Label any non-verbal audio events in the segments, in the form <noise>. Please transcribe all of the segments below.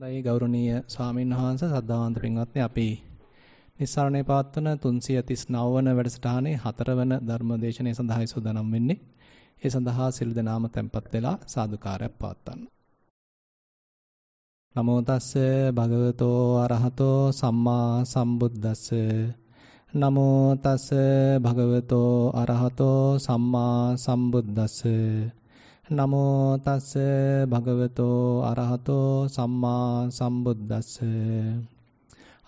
දැයි ගෞරවනීය ස්වාමීන් වහන්ස සද්ධාන්ත පින්වත්නි අපි නිස්සාරණේ පවත්වන 339 වන වැඩසටහනේ 4 වන ධර්මදේශනය සඳහායි සූදානම් වෙන්නේ. ඒ සඳහා සිල් දනාම tempත් වෙලා සාදුකාරයක් පවත්වන්න. නමෝ තස්ස භගවතෝ අරහතෝ සම්මා සම්බුද්දස්ස නමෝ තස්ස භගවතෝ අරහතෝ සම්මා සම්බුද්දස්ස නමෝ තස්ස භගවතෝ අරහතෝ සම්මා සම්බුද්දස්ස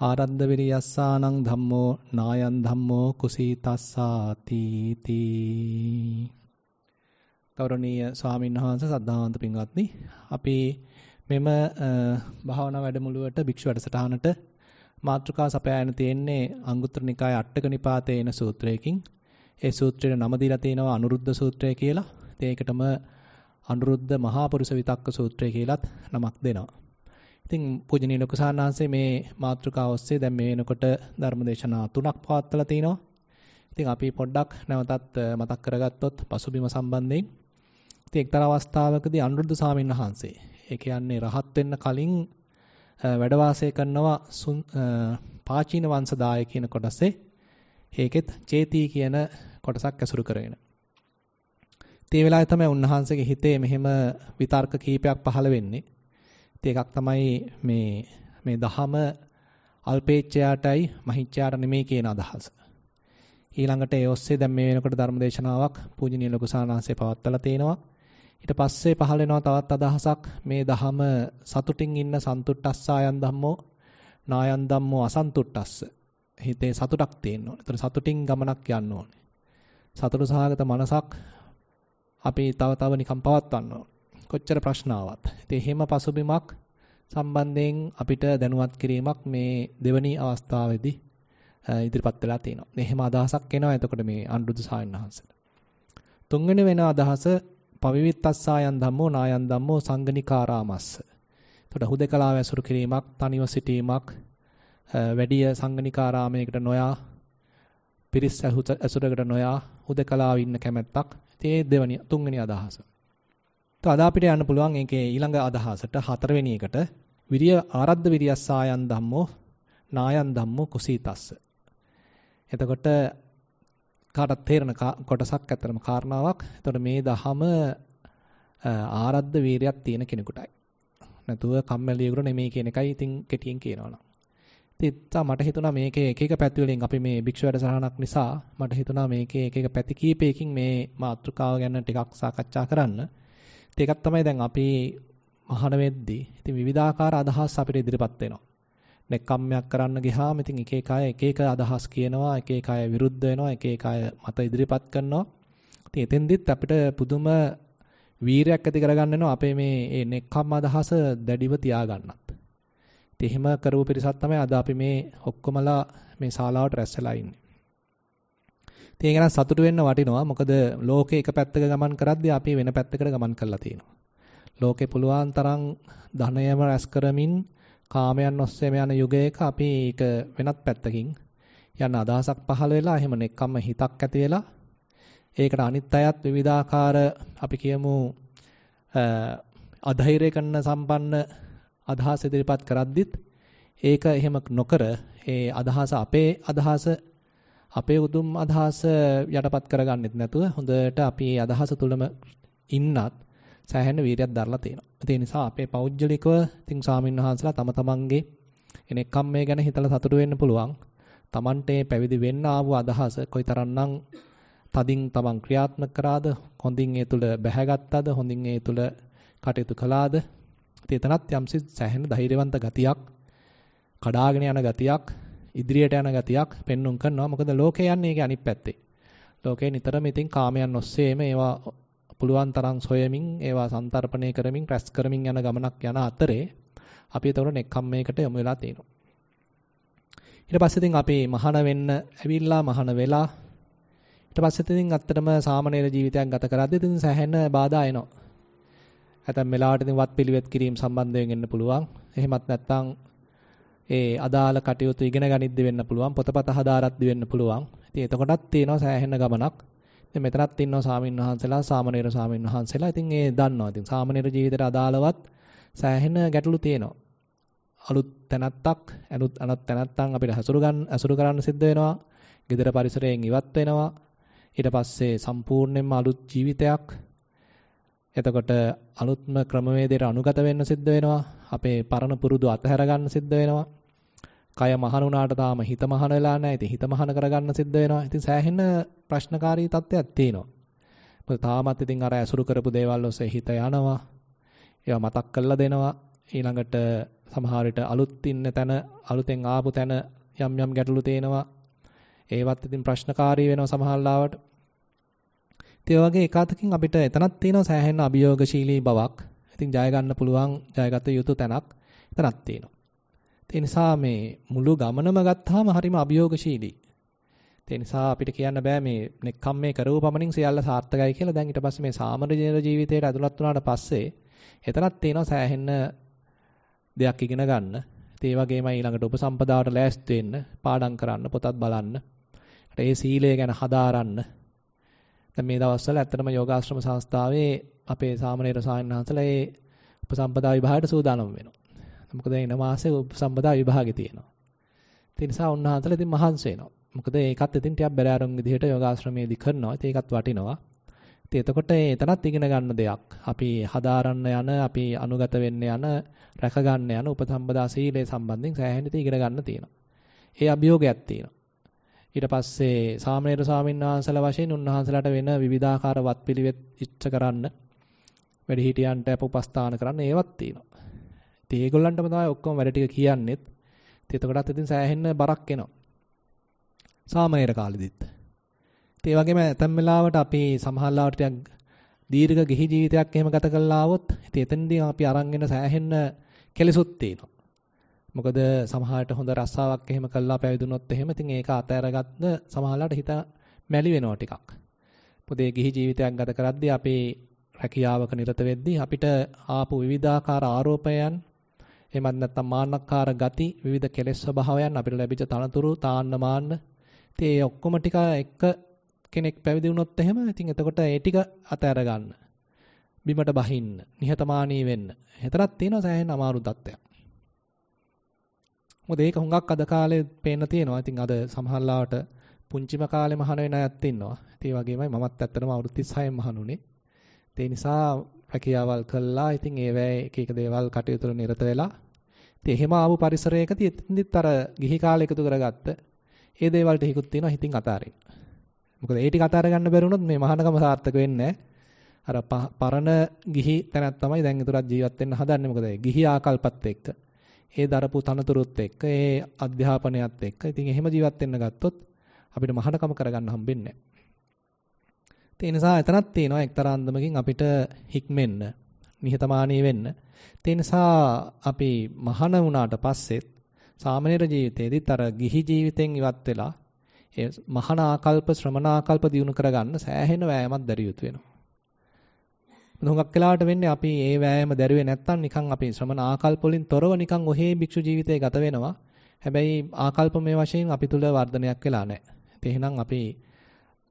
ආරද්ධ විරියස්සානං ධම්මෝ නායන් ධම්මෝ කුසීතස්සාති තී ගෞරවනීය ස්වාමීන් වහන්සේ සද්ධාන්ත පින්වත්නි අපි මෙම භාවනා වැඩමුළුවට භික්ෂු වැඩසටහනට මාතෘකා සපයන තියෙන්නේ අංගුත්තර නිකාය අට්ඨක නිපාතේ එන සූත්‍රයකින් ඒ සූත්‍රයේ නම දීලා තියෙනවා අනුරුද්ධ සූත්‍රය කියලා ඒකටම අනුරුද්ධ මහාපුරුෂ විතක්ක සූත්‍රය කියලත් නමක් දෙනවා. ඉතින් පූජනීය ලොකුසාන් වහන්සේ මේ මාතෘකාව ඔස්සේ දැන් මේ වෙනකොට ධර්මදේශනා තුනක් පවත්වලා තිනවා. ඉතින් අපි පොඩ්ඩක් නැවතත් මතක් කරගත්තොත් පසුබිම සම්බන්ධයෙන් ඉතින් එක්තරා අවස්ථාවකදී අනුරුද්ධ සාමීන් වහන්සේ ඒ කියන්නේ රහත් වෙන්න කලින් වැඩ වාසය කරනවා පාචීන වංශදාය කියන කොටසේ ඒකෙත් චේති කියන කොටසක් ඇසුරු කරගෙන ඒ වෙලාවේ තමයි උන්වහන්සේගේ හිතේ මෙහෙම විතර්ක කීපයක් පහළ වෙන්නේ. ඉතින් එකක් තමයි මේ මේ දහම අල්පේච්ඡයාටයි මහිච්ඡයාට නෙමෙයි කියන අදහස. ඊළඟට ඒ ඔස්සේ දැන් මේ වෙනකොට ධර්මදේශනාවක් පූජනීය ලොකුසානාංශය පවත්වලා තිනවා. ඊට පස්සේ පහළ වෙනවා තවත් අදහසක් මේ දහම සතුටින් ඉන්න සන්තුට්ඨස්සායන් ධම්මෝ නායන් ධම්මෝ අසන්තුට්ඨස්ස. හිතේ සතුටක් තියෙන්න ඕනේ. ඒතර සතුටින් ගමනක් යන්න ඕනේ. සතුට සහගත මනසක් අපි තව තව නිකන් පවත්වන්න ඕන. කොච්චර ප්‍රශ්න ආවත්. ඉතින් එහෙම පසුබිමක් සම්බන්ධයෙන් අපිට දැනුවත් කිරීමක් මේ දෙවැනි අවස්ථාවේදී ඉදිරිපත් වෙලා තියෙනවා. එහෙම අදහසක් එනවා එතකොට මේ අනුරුද්ධ සායන් වහන්සේට. තුන්වෙනි වෙන අදහස පවිවිත්තස්සායන් ධම්මෝ නායන් ධම්මෝ සංගනිකාරාමස්ස. එතකොට හුදකලාව ඇසුරු කිරීමක්, තනිව සිටීමක්, වැඩි සංගනිකාරාමයකට නොයා පිරිස් ඇසුරකට නොයා හුදකලාව ඉන්න කැමැත්තක් ඉතින් ඒ දෙවෙනි තුන්වෙනි අදහස. તો අද අපිට යන්න පුළුවන් ඒකේ ඊළඟ අදහසට හතරවෙනි එකට විරිය ආරද්ධ විරියස්සායන් ධම්මෝ නායන් ධම්මෝ කුසීතස්ස. එතකොට කාටත් තේරෙන කොටසක් ඇත්තටම කාරණාවක්. එතකොට මේ දහම ආරද්ධ වීරියක් තියෙන කෙනෙකුටයි. නැතුව කම්මැලියෙකුට නෙමෙයි කියන එකයි ඉතින් කෙටියෙන් කියනවනම්. ඉතින් මට හිතුණා මේකේ එක එක පැති වලින් අපි මේ භික්ෂු වැඩසටහනක් නිසා මට හිතුණා මේකේ එක එක පැති කීපයකින් මේ මාතෘකාව ගැන ටිකක් සාකච්ඡා කරන්න. ඉතින් ඒකත් තමයි දැන් අපි අහන වෙද්දී ඉතින් විවිධාකාර අදහස් අපිට ඉදිරිපත් වෙනවා. නෙක්කම්මයක් කරන්න ගියාම ඉතින් එක එක අය එක එක අදහස් කියනවා, එක එක අය විරුද්ධ වෙනවා, එක එක අය මත ඉදිරිපත් කරනවා. ඉතින් එතෙන්දිත් අපිට පුදුම වීරයක් ඇති කරගන්න වෙනවා අපේ මේ නෙක්කම් අදහස දැඩිව තියාගන්නත්. ඉතින් එහෙම කරව පිරිසක් තමයි අද අපි මේ ඔක්කොමලා මේ ශාලාවට රැස් වෙලා ඉන්නේ. ඉතින් ඒක නම් සතුටු වෙන්න වටිනවා. මොකද ලෝකේ එක පැත්තක ගමන් කරද්දී අපි වෙන පැත්තකට ගමන් කරලා තියෙනවා. ලෝකේ පුළුවන් තරම් ධනයම රැස් කරමින් කාමයන් ඔස්සේම යන යුගයක අපි ඒක වෙනත් පැත්තකින් යන අදහසක් පහළ වෙලා එහෙම නෙක්කම්ම හිතක් ඇති වෙලා ඒකට අනිත් අයත් විවිධාකාර අපි කියමු අධෛර්ය කරන සම්පන්න අදහස් ඉදිරිපත් කරද්දිත් ඒක එහෙම නොකර ඒ අදහස අපේ අදහස අපේ උදුම් අදහස යටපත් කරගන්නෙත් නැතුව හොඳට අපි මේ අදහස තුලම ඉන්නත් සෑහෙන වීරයක් දරලා තියෙනවා. ඒ නිසා අපේ පෞද්ගලිකව ඉතින් සාමින්වහන්සලා තම තමන්ගේ එනෙක්කම් මේ ගැන හිතලා සතුටු වෙන්න පුළුවන්. Tamante පැවිදි වෙන්න ආව අදහස කොයිතරම්නම් තදින් තමන් ක්‍රියාත්මක කරාද, හොඳින් ඒ තුල බැහැගත්තාද, හොඳින් ඒ තුල කටයුතු කළාද ඉතින් එතනත් යම්සි සැහැණ ධෛර්යවන්ත ගතියක් කඩාගෙන යන ගතියක් ඉදිරියට යන ගතියක් පෙන්눔 කරනවා. මොකද ලෝකේ යන්නේ ඒකේ අනිත් පැත්තේ. ලෝකේ නිතරම ඉතින් කාමයන් ඔස්සේම ඒවා පුළුවන් තරම් සොයමින් ඒවා සන්තරපණය කරමින් රැස් කරමින් යන ගමනක් යන අතරේ අපි ඒතකොට නෙක්ඛම්මයකට යොමු වෙලා තියෙනවා. ඊට පස්සේ ඉතින් අපි මහාන වෙන්න ඇවිල්ලා මහාන වෙලා ඊට පස්සේ ඉතින් අත්‍තරම සාමාන්‍ය ජීවිතයක් ගත කරද්දී ඉතින් සැහැණ බාධා එනවා. ඇතැම් වෙලාවට ඉතින් වත් පිළිවෙත් කිරීම සම්බන්ධයෙන් එන්න පුළුවන්. එහෙමත් නැත්නම් ඒ අදාළ කටයුතු ඉගෙන ගනිද්දි වෙන්න පුළුවන්. පොතපත හදාරද්දි වෙන්න පුළුවන්. ඉතින් එතකොටත් තියෙනවා සෑහෙන ගමනක්. ඉතින් මෙතනත් ඉන්නවා සාමින් වහන්සලා, සාමණේර සාමින් වහන්සලා. ඉතින් ඒ දන්නවා. ඉතින් සාමණේර ජීවිතයට අදාළවත් සෑහෙන ගැටලු තියෙනවා. අලුත් තැනත්තක්, අලුත් අලුත් තැනත්තන් අපිට හසුරු ගන්න, අසුරු කරන්න සිද්ධ වෙනවා. ගෙදර පරිසරයෙන් ඉවත් වෙනවා. ඊට පස්සේ සම්පූර්ණයෙන්ම අලුත් ජීවිතයක් එතකොට අලුත්ම ක්‍රමවේදයට අනුගත වෙන්න සිද්ධ වෙනවා. අපේ පරණ පුරුදු අතහැර ගන්න සිද්ධ වෙනවා. කය මහන වුණාට තාම හිත මහන වෙලා නැහැ. ඉතින් හිත මහන කරගන්න සිද්ධ වෙනවා. ඉතින් සෑහෙන ප්‍රශ්නකාරී තත්ත්වයක් තියෙනවා. මොකද තාමත් ඉතින් අර ඇසුරු කරපු දේවල් ඔස්සේ හිත යනවා. ඒවා මතක් කරලා දෙනවා. ඊළඟට සමහර විට අලුත් ඉන්න තැන අලුතෙන් ආපු තැන යම් යම් ගැටලු තේනවා. ඒවත් ඉතින් ප්‍රශ්නකාරී වෙනවා සමහරවිට. ඉතින් වගේ එකතකින් අපිට එතනක් තියෙනවා සෑහෙන අභියෝගශීලී බවක්. ඉතින් ජය ගන්න පුළුවන් ජයගත යුතු තැනක් එතනක් තියෙනවා. ඒ නිසා මේ මුළු ගමනම ගත්තාම හරිම අභියෝගශීලී. ඒ නිසා අපිට කියන්න බෑ මේ නෙක්ඛම් මේ කරව පමණින් සියල්ල සාර්ථකයි කියලා. දැන් ඊට පස්සේ මේ සාමාන්‍ය ජීවිත ජීවිතයට ඇතුළත් වුණාට පස්සේ එතනක් තියෙනවා සෑහෙන දෙයක් ඉගෙන ගන්න. ඒ වගේම ඊළඟට උපසම්පදාවට ලෑස්ති වෙන්න, පාඩම් කරන්න, පොතත් බලන්න. ඒ සීලය ගැන හදාරන්න දැන් මේ දවස්වල ඇත්තටම යෝගාශ්‍රම සංස්ථාවේ අපේ සාමණේර සායනහන්සලා ඒ උපසම්පදා විභාගයට සූදානම් වෙනවා. මොකද එන මාසේ උපසම්පදා විභාගේ තියෙනවා. ඒ නිසා උන්වහන්සලා ඉතින් මහන්සි වෙනවා. මොකද ඒකත් ඉතින් ටිකක් බැලෑරුම් විදිහට යෝගාශ්‍රමයේදී කරනවා. ඉතින් ඒකත් වටිනවා. ඉතින් එතකොට එතනත් ඉගෙන ගන්න දෙයක්. අපි හදාරන්න යන, අපි අනුගත වෙන්න යන, රැක ගන්න යන උපසම්පදා සීලය සම්බන්ධයෙන් සෑහෙන ඉගෙන ගන්න තියෙනවා. ඒ අභියෝගයක් තියෙනවා. ඊට පස්සේ සාමණේර ස්වාමීන් වහන්සේලා වශයෙන් උන්වහන්සේලාට වෙන විවිධාකාර වත්පිළිවෙත් ඉෂ්ට කරන්න වැඩිහිටියන්ට අප උපස්ථාන කරන්න ඒවත් තියෙනවා. ඉතින් ඒගොල්ලන්ටම තමයි ඔක්කොම වැඩ ටික කියන්නෙත්. ඉතින් එතකොටත් ඉතින් සෑහෙන්න බරක් එනවා. සාමණේර කාලෙදිත්. ඉතින් ඒ වගේම ඇතැම් වෙලාවට අපි සමහරලාවට ටිකක් දීර්ඝ ගිහි ජීවිතයක් එහෙම ගත කරලා ආවොත් ඉතින් එතනදී අපි අරන් එන සෑහෙන්න කෙලෙසුත් තියෙනවා. මොකද සමහරට හොඳ රස්සාවක් එහෙම කළා පැවිදුනොත් එහෙම ඉතින් ඒක අතහැරගත්න සමහරලාට හිත මැලි වෙනවා ටිකක්. පොදේ ගිහි ජීවිතයක් ගත කරද්දී අපේ රැකියාවක නිරත වෙද්දී අපිට ආපු විවිධාකාර ආරෝපණයන් එහෙමත් නැත්නම් මාන්නකාර ගති විවිධ කෙලෙස් ස්වභාවයන් අපිට ලැබිච්ච තනතුරු තාන්න මාන්න ඉතින් ඒ ඔක්කොම ටික එක කෙනෙක් පැවිදි වුණොත් එහෙම ඉතින් එතකොට ඒ ටික අතහැර ගන්න. බිමට බහින්න, නිහතමානී වෙන්න. හතරක් තියෙනවා සෑහෙන අමාරු තත්ත්වයක්. මොකද ඒක හුඟක් අද කාලේ පේන්න තියෙනවා. ඉතින් අද සමහරලාට පුංචිම කාලේ මහන වෙන අයත් ඉන්නවා. ඒ වගේමයි මමත් ඇත්තටම අවුරුදු 36 මහනුනේ. ඒ නිසා රැකියාවල් කළා. ඉතින් ඒවැය එක එක දේවල් කටයුතු වල නිරත වෙලා. ඉතින් එහෙම ආපු පරිසරයකදී ඉතින්දිත් අර ගිහි කාලේ එකතු කරගත්ත ඒ දේවල් ටිකුත් තියෙනවා හිතින් අතාරින්න. මොකද ඒ ටික අතාර ගන්න බැරි වුණොත් මේ මහානගම සාර්ථක වෙන්නේ අර පරණ ගිහි තැනක් තමයි දැන් ඊතරත් ජීවත් වෙන්න හදන්නේ. මොකද ගිහි ආකල්පත් එක්ක. ඒ දරපු තනතුරුත් එක්ක ඒ අධ්‍යාපනයත් එක්ක ඉතින් එහෙම ජීවත් වෙන්න ගත්තොත් අපිට මහානකම කරගන්න හම්බෙන්නේ නැහැ. ඒ නිසා එතනක් තියෙනවා එක්තරා අන්දමකින් අපිට හික්මෙන්න, නිහතමානී වෙන්න. ඒ නිසා අපි මහාන වුණාට පස්සෙත් සාමාන්‍ය ජීවිතේදීත් අර ගිහි ජීවිතෙන් ඉවත් වෙලා ඒ මහාන ආකල්ප ශ්‍රමණ ආකල්ප දිනු කරගන්න සෑහෙන වෑයමක් දැරිය යුතු වෙනවා. මොකද හුඟක් වෙලාවට වෙන්නේ අපි ඒ වෑයම දැරුවේ නැත්තම් නිකන් අපි ශ්‍රමණ ආකල්ප වලින් තොරව නිකන් ඔහේ භික්ෂු ජීවිතය ගත වෙනවා. හැබැයි ආකල්ප මේ වශයෙන් අපි තුල වර්ධනයක් වෙලා නැහැ. එහෙනම් අපි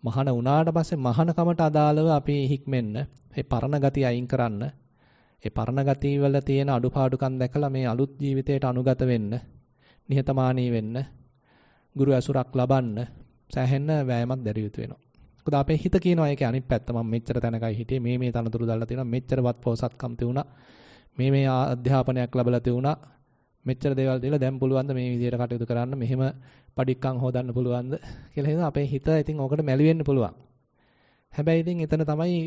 මහාන වුණාට පස්සේ මහාන කමට අදාළව අපි හික්මෙන්න, ඒ පරණ ගති අයින් කරන්න, ඒ පරණ ගති වල තියෙන අඩුපාඩුකම් දැකලා මේ අලුත් ජීවිතයට අනුගත වෙන්න, නිහතමානී වෙන්න, ගුරු ඇසුරක් ලබන්න සෑහෙන වෑයමක් දැරිය යුතු වෙනවා. මොකද අපේ හිත කියනවා ඒක අනිත් පැත්ත මම මෙච්චර තැනකයි හිටියේ මේ මේ තනතුරු දාලා තියෙනවා මෙච්චරවත් පොසත්කම් තියුණා මේ මේ අධ්‍යාපනයක් ලැබලා තියුණා මෙච්චර දේවල් දීලා දැන් පුළුවන් ද මේ විදියට කටයුතු කරන්න මෙහෙම පඩික්කම් හොදන්න පුළුවන්ද කියලා හිතන අපේ හිත ඉතින් ඕකට මැලි වෙන්න පුළුවන් හැබැයි ඉතින් එතන තමයි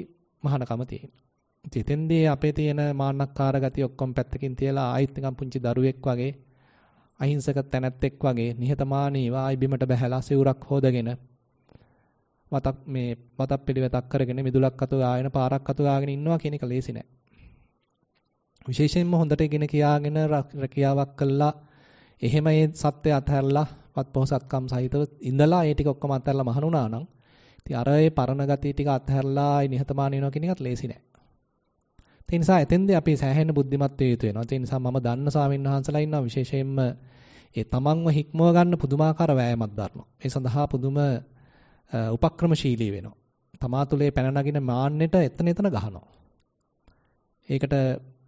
මහානකම තියෙන්නේ ඉතින්දී අපේ තියෙන මාන්නක්කාර ගති ඔක්කොම පැත්තකින් තියලා ආයිත් නිකන් පුංචි දරුවෙක් වගේ අහිංසක තැනැත්තෙක් වගේ නිහතමානීව ආයි බිමට බැහැලා සිවුරක් හොදගෙන වතක් මේ වතක් පිළිවෙතක් කරගෙන මිදුලක් අතු ගාගෙන පාරක් අතු ගාගෙන ඉන්නවා කියන එක ලේසි නෑ. විශේෂයෙන්ම හොඳට ඉගෙන කියාගෙන රැකියාවක් කළා එහෙම ඒ සත්‍ය අතහැරලා පත්පොහසත්කම් සහිතව ඉඳලා ඒ ටික ඔක්කොම අතහැරලා මහණුණා නම් ඉතින් අර ඒ පරණ ගතිය ටික අතහැරලා නිහතමානී වෙනවා කියන එකත් ලේසි නෑ. ඒ නිසා එතෙන්දී අපි සෑහෙන බුද්ධිමත් වේ යුතු වෙනවා. ඒ නිසා මම දන්න ස්වාමීන් වහන්සලා ඉන්නවා විශේෂයෙන්ම ඒ තමන්ව හික්මව ගන්න පුදුමාකාර වෑයමක් දරනවා. ඒ සඳහා පුදුම උපක්‍රමශීලී වෙනවා. තමා තුලේ පැන නගින මාන්නෙට එතන එතන ගහනවා. ඒකට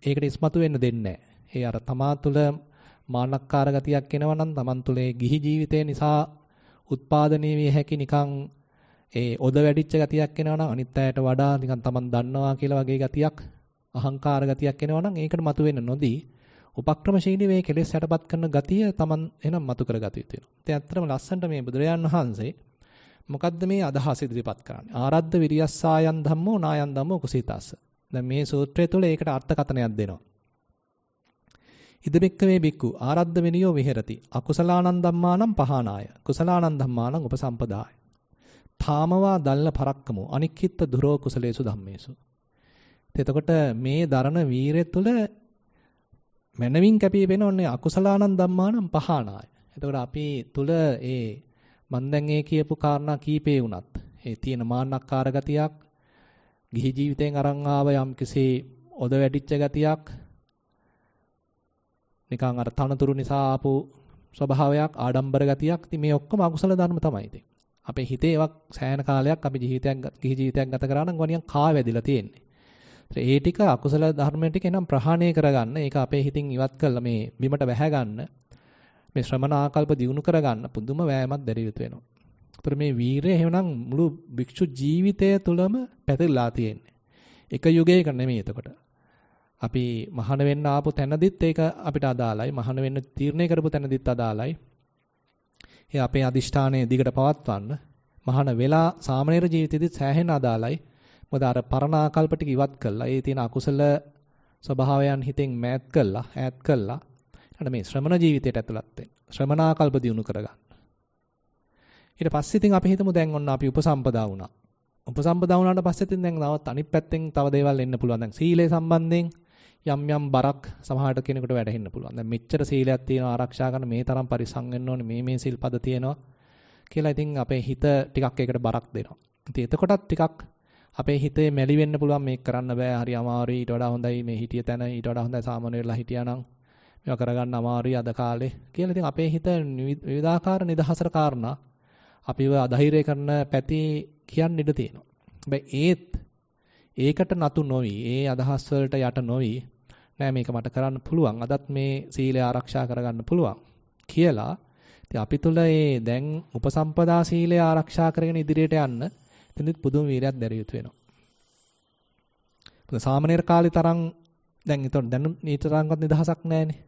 ඒකට ඉස්මතු වෙන්න දෙන්නේ ඒ අර තමා තුල මානක්කාර ගතියක් එනවා නම් තමන් තුලේ ගිහි ජීවිතය නිසා උත්පාදනීය විය හැකි නිකන් ඒ ඔද වැඩිච්ච ගතියක් එනවා නම් අනිත් අයට වඩා නිකන් තමන් දන්නවා කියලා වගේ ගතියක් අහංකාර ගතියක් එනවා නම් ඒකට මතු වෙන්න නොදී උපක්‍රමශීලී මේ කෙලෙස් යටපත් කරන ගතිය තමන් එහෙනම් මතු කරගත යුතු වෙනවා. ඉතින් ඇත්තටම ලස්සනට මේ බුදුරජාන් වහන්සේ මොකද්ද මේ අදහස ඉදිරිපත් කරන්නේ? ආරද්ධ විරියස්සායන් ධම්මෝ නායන් ධම්මෝ කුසීතස්ස. දැන් මේ සූත්‍රය තුළ ඒකට අර්ථකථනයක් දෙනවා. ඉදමික්ක මේ බික්කු ආරද්ධ විනියෝ විහෙරති. අකුසලානන් ධම්මානම් පහනාය. කුසලානන් ධම්මානම් උපසම්පදාය. තාමවා දල්න පරක්කමු අනික්කිත දුරෝ කුසලේසු ධම්මේසු. එතකොට මේ දරණ වීරය තුළ මනමින් කැපී පෙනෙන ඔන්නේ අකුසලානන් ධම්මානම් පහනාය. එතකොට අපි තුල ඒ මම දැන් ඒ කියපු කාරණා කීපේ වුණත් ඒ තියෙන මාන්නක්කාර ගතියක් ගිහි ජීවිතයෙන් අරන් ආව යම් කෙසේ ඔද වැඩිච්ච ගතියක් නිකන් අර තනතුරු නිසා ආපු ස්වභාවයක් ආඩම්බර ගතියක් ඉතින් මේ ඔක්කොම අකුසල ධර්ම තමයි ඉතින් අපේ හිතේ ඒවක් සෑහෙන කාලයක් අපි ජීවිතයක් ගිහි ජීවිතයක් ගත කරා නම් ගොනියන් කා වැදිලා තියෙන්නේ ඒ ටික අකුසල ධර්ම ටික එනම් ප්‍රහාණය කරගන්න ඒක අපේ හිතින් ඉවත් කරලා මේ බිමට වැහැ ගන්න මේ ශ්‍රමණ ආකල්ප දියුණු කරගන්න පුදුම වෑයමක් දැරිය යුතු වෙනවා. ඒතර මේ වීරය එහෙනම් මුළු භික්ෂු ජීවිතය තුළම පැතිරලා තියෙන්නේ. එක යුගයක නෙමෙයි එතකොට. අපි මහාන වෙන්න ආපු තැනදිත් ඒක අපිට අදාළයි. මහාන වෙන්න තීරණය කරපු තැනදිත් අදාළයි. ඒ අපේ අදිෂ්ඨානය දිගට පවත්වන්න මහාන වෙලා සාමනීර ජීවිතෙදිත් සෑහෙන අදාළයි. මොකද අර පරණ ආකල්ප ටික ඉවත් කළා. ඒ තියෙන අකුසල ස්වභාවයන් හිතෙන් මෑත් කළා, ඈත් කළා. ඊට මේ ශ්‍රමණ ජීවිතයට ඇතුළත් වෙන්න. ශ්‍රමණාකල්ප දියුණු කරගන්න. ඊට පස්සේ ඉතින් අපි හිතමු දැන් ඔන්න අපි උපසම්පදා වුණා. උපසම්පදා වුණාට පස්සේ ඉතින් දැන් තවත් අනිත් පැත්තෙන් තව දේවල් එන්න පුළුවන්. දැන් සීලය සම්බන්ධයෙන් යම් යම් බරක් සමහරට කෙනෙකුට වැටහෙන්න පුළුවන්. දැන් මෙච්චර සීලයක් තියෙනවා ආරක්ෂා කරන මේ තරම් පරිසම් වෙන්න ඕනේ මේ මේ සිල්පද තියෙනවා කියලා ඉතින් අපේ හිත ටිකක් ඒකට බරක් දෙනවා. ඉතින් එතකොටත් ටිකක් අපේ හිතේ මැලි වෙන්න පුළුවන් මේක කරන්න බෑ හරි අමාරුයි ඊට වඩා හොඳයි මේ හිටිය තැන ඊට වඩා හොඳයි සාමාන්‍ය වෙලා හිටියානම් මේවා කරගන්න අමාරුයි අද කාලේ කියලා ඉතින් අපේ හිත විවිධාකාර නිදහසට කාරණා අපිව අධෛර්ය කරන පැති කියන්න ඉඩ තියෙනවා. හැබැයි ඒත් ඒකට නතු නොවි ඒ අදහස් වලට යට නොවි නෑ මේක මට කරන්න පුළුවන් අදත් මේ සීලය ආරක්ෂා කරගන්න පුළුවන් කියලා ඉතින් අපි තුල මේ දැන් උපසම්පදා සීලය ආරක්ෂා කරගෙන ඉදිරියට යන්න එතනදිත් පුදුම වීරයක් දැරිය යුතු වෙනවා. සාමාන්‍ය කාලේ තරම් දැන් ඒතකොට දැන් ඊට තරම්වත් නිදහසක් නැහැනේ.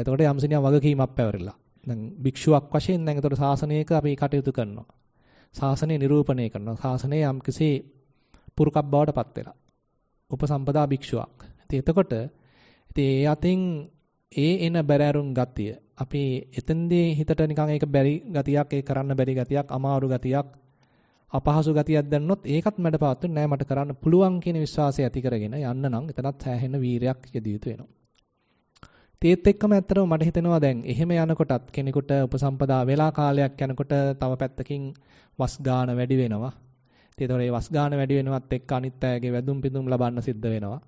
එතකොට යම්සිනියම් වගකීමක් පැවරලා. දැන් භික්ෂුවක් වශයෙන් දැන් එතකොට ශාසනයක අපි කටයුතු කරනවා. ශාසනය නිරූපණය කරනවා. ශාසනය යම්කිසි පුරුකක් බවට පත් වෙලා. උපසම්පදා භික්ෂුවක්. ඉතින් එතකොට ඉතින් ඒ අතින් ඒ එන බැරෑරුම් ගතිය අපි එතෙන්දී හිතට නිකන් ඒක බැරි ගතියක් ඒ කරන්න බැරි ගතියක් අමාරු ගතියක් අපහසු ගතියක් දැන්නොත් ඒකත් මඩ පාත්තු නෑ මට කරන්න පුළුවන් කියන විශ්වාසය ඇති කරගෙන යන්න නම් එතනත් සෑහෙන වීරයක් යෙදිය යුතු වෙනවා ඒත් එක්කම ඇත්තටම මට හිතෙනවා දැන් එහෙම යනකොටත් කෙනෙකුට උපසම්පදා වෙලා කාලයක් යනකොට තව පැත්තකින් වස් ගාන වැඩි වෙනවා. ඒතකොට ඒ වස් ගාන වැඩි වෙනවත් එක්ක අනිත් අයගේ වැදුම් පිදුම් ලබන්න සිද්ධ වෙනවා.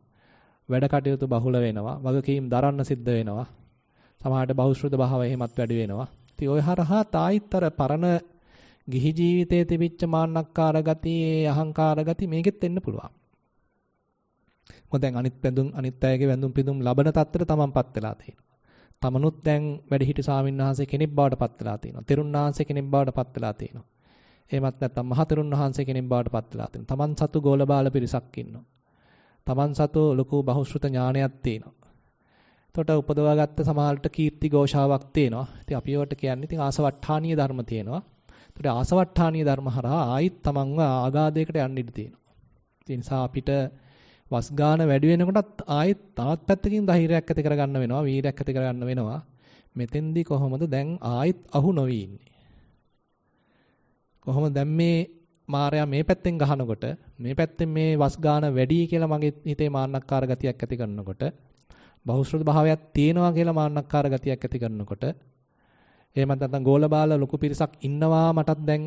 වැඩ කටයුතු බහුල වෙනවා. වගකීම් දරන්න සිද්ධ වෙනවා. සමහරට බහුශ්‍රද භාව එහෙමත් වැඩි වෙනවා. ඉතින් ওই හරහා තායිත්තර පරණ ගිහි ජීවිතයේ තිබිච්ච මාන්නක්කාර ගති, අහංකාර ගති මේකෙත් එන්න පුළුවන්. මොකද දැන් අනිත් බැඳුම් අනිත් අයගේ බැඳුම් පිඳුම් ලබන තත්ත්වයට තමන්පත් වෙලා තියෙනවා. තමනුත් දැන් වැඩිහිටි ස්වාමින්වහන්සේ කෙනෙක් බවට පත් වෙලා තියෙනවා. තෙරුන් වහන්සේ කෙනෙක් බවට පත් වෙලා තියෙනවා. එහෙමත් නැත්නම් මහතෙරුන් වහන්සේ කෙනෙක් බවට පත් වෙලා තියෙනවා. තමන් සතු ගෝල බාල පිරිසක් ඉන්නවා. තමන් සතු ලොකු බහුශ්‍රත ඥානයක් තියෙනවා. එතකොට උපදවාගත්ත සමාහලට කීර්ති ഘോഷාවක් තියෙනවා. ඉතින් අපි ඒවට කියන්නේ ඉතින් ආසවට්ටානීය ධර්ම තියෙනවා. එතකොට ආසවට්ටානීය ධර්ම හරහා ආයිත් තමන්ව ආගාධයකට යන්න ඉඩ තියෙනවා. ඒ නිසා අපිට වස් ගාන වැඩි වෙනකොටත් ආයෙත් තවත් පැත්තකින් ධෛර්යයක් ඇති කරගන්න වෙනවා වීරයක් ඇති කරගන්න වෙනවා මෙතෙන්දී කොහොමද දැන් ආයෙත් අහු නොවී ඉන්නේ කොහොමද දැන් මේ මාර්යා මේ පැත්තෙන් ගහනකොට මේ පැත්තෙන් මේ වස් ගාන වැඩි කියලා මගේ හිතේ මාන්නක්කාර ගතියක් ඇති කරනකොට බහුශ්‍රද භාවයක් තියෙනවා කියලා මාන්නක්කාර ගතියක් ඇති කරනකොට එහෙමත් නැත්නම් ගෝලබාල ලොකු පිරිසක් ඉන්නවා මටත් දැන්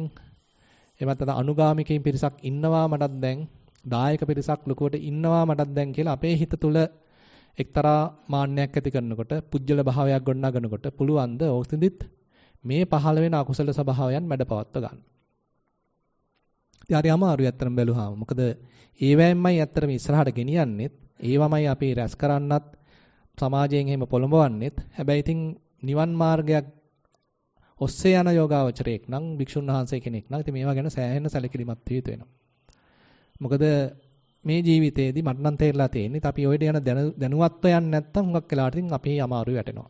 එහෙමත් නැත්නම් අනුගාමිකයින් පිරිසක් ඉන්නවා මටත් දැන් දායක පිරිසක් ලොකුවට ඉන්නවා මටත් දැන් කියලා අපේ හිත තුල එක්තරා මාන්නයක් ඇති කරනකොට පුජ්‍යල භාවයක් ගොඩනගනකොට පුළුවන්ද ඕකෙදිත් මේ පහළ වෙන අකුසල ස්වභාවයන් මැඩපවත්ව ගන්න. ඉතින් හරි අමාරුයි ඇත්තටම බැලුවාම. මොකද ඒවැයෙන්මයි ඇත්තටම ඉස්සරහට ගෙනියන්නෙත්, ඒවමයි අපි රැස් කරන්නත් සමාජයෙන් එහෙම පොළඹවන්නෙත්. හැබැයි ඉතින් නිවන් මාර්ගයක් ඔස්සේ යන යෝගාවචරයෙක් නම් භික්ෂුන් වහන්සේ කෙනෙක් නම් ඉතින් මේවා ගැන සෑහෙන සැලකිලිමත් වෙ යුතු වෙනවා. මොකද මේ ජීවිතේදී මට නම් තේරලා තියෙන්නේ අපි ඔය යන දැනුවත්වයන් නැත්තම් හුඟක් වෙලාට ඉතින් අපි අමාරු යටෙනවා.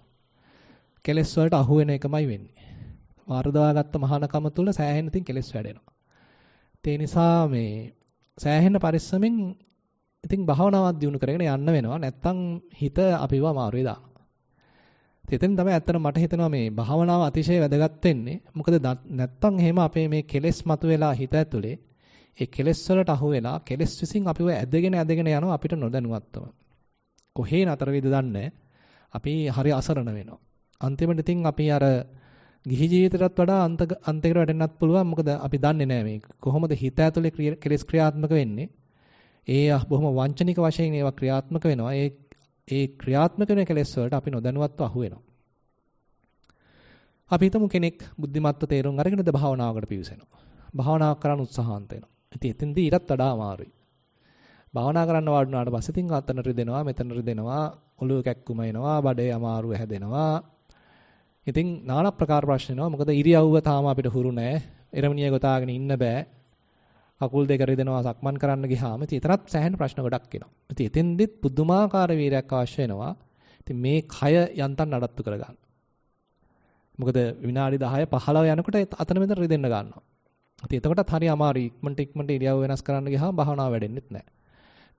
කෙලස් වලට අහු වෙන එකමයි වෙන්නේ. වර්ධවාගත්ත මහානකම තුල සෑහෙන තින් කෙලස් වැඩෙනවා. ඒ නිසා මේ සෑහෙන පරිස්සමෙන් ඉතින් භාවනාවක් දියුණු කරගෙන යන්න වෙනවා නැත්තම් හිත අපිව අමාරුවේ දාන. එතෙන් තමයි ඇත්තටම මට හිතෙනවා මේ භාවනාව අතිශය වැදගත් වෙන්නේ. මොකද නැත්තම් එහෙම අපේ මේ කෙලෙස් මතුවලා හිත ඇතුලේ ඒ කෙලෙස් වලට අහු වෙලා කෙලෙස් විසින් අපිව ඇදගෙන ඇදගෙන යනවා අපිට නොදැනුවත්වම. කොහේ නතර වෙයිද දන්නේ අපි හරි අසරණ වෙනවා. අන්තිමට ඉතින් අපි අර ගිහි ජීවිතයටත් වඩා අන්ත අන්තයකට වැටෙන්නත් පුළුවන්. මොකද අපි දන්නේ නැහැ මේක. කොහොමද හිත ඇතුලේ කෙලෙස් ක්‍රියාත්මක වෙන්නේ? ඒ බොහොම වංචනික වශයෙන් ඒවා ක්‍රියාත්මක වෙනවා. ඒ ඒ ක්‍රියාත්මක වෙන කෙලෙස් වලට අපි නොදැනුවත්ව අහු වෙනවා. අපි හිතමු කෙනෙක් බුද්ධිමත්ව තේරුම් අරගෙනද භාවනාවකට පිවිසෙනවා. භාවනාවක් කරන්න උත්සාහන්ත වෙනවා. ඉතින් එතෙන්දී ඊටත් වඩා අමාරුයි. භාවනා කරන්න වාඩි වුණාට පස්සේ තින් අතන රිදෙනවා මෙතන රිදෙනවා ඔළුව කැක්කුම එනවා බඩේ අමාරුව හැදෙනවා. ඉතින් নানা ප්‍රකාර ප්‍රශ්න එනවා. මොකද ඉරියව්ව තාම අපිට හුරු නෑ. එරමණිය ගොතාගෙන ඉන්න බෑ. අකුල් දෙක රිදෙනවා සක්මන් කරන්න ගියාම ඉතින් එතරම් සෑහෙන ප්‍රශ්න ගොඩක් එනවා. ඉතින් එතෙන්දිත් පුදුමාකාර වීරයක් අවශ්‍ය වෙනවා. ඉතින් මේ කය යන්තම් නඩත්තු කරගන්න. මොකද විනාඩි 10 15 යනකොට අතන මෙතන රිදෙන්න ගන්නවා. ඉතින් එතකොටත් හරි අමාරුයි. ඉක්මනට ඉක්මනට ඉරියව් වෙනස් කරන්න ගියාම භාවනාව වැඩෙන්නෙත් නැහැ.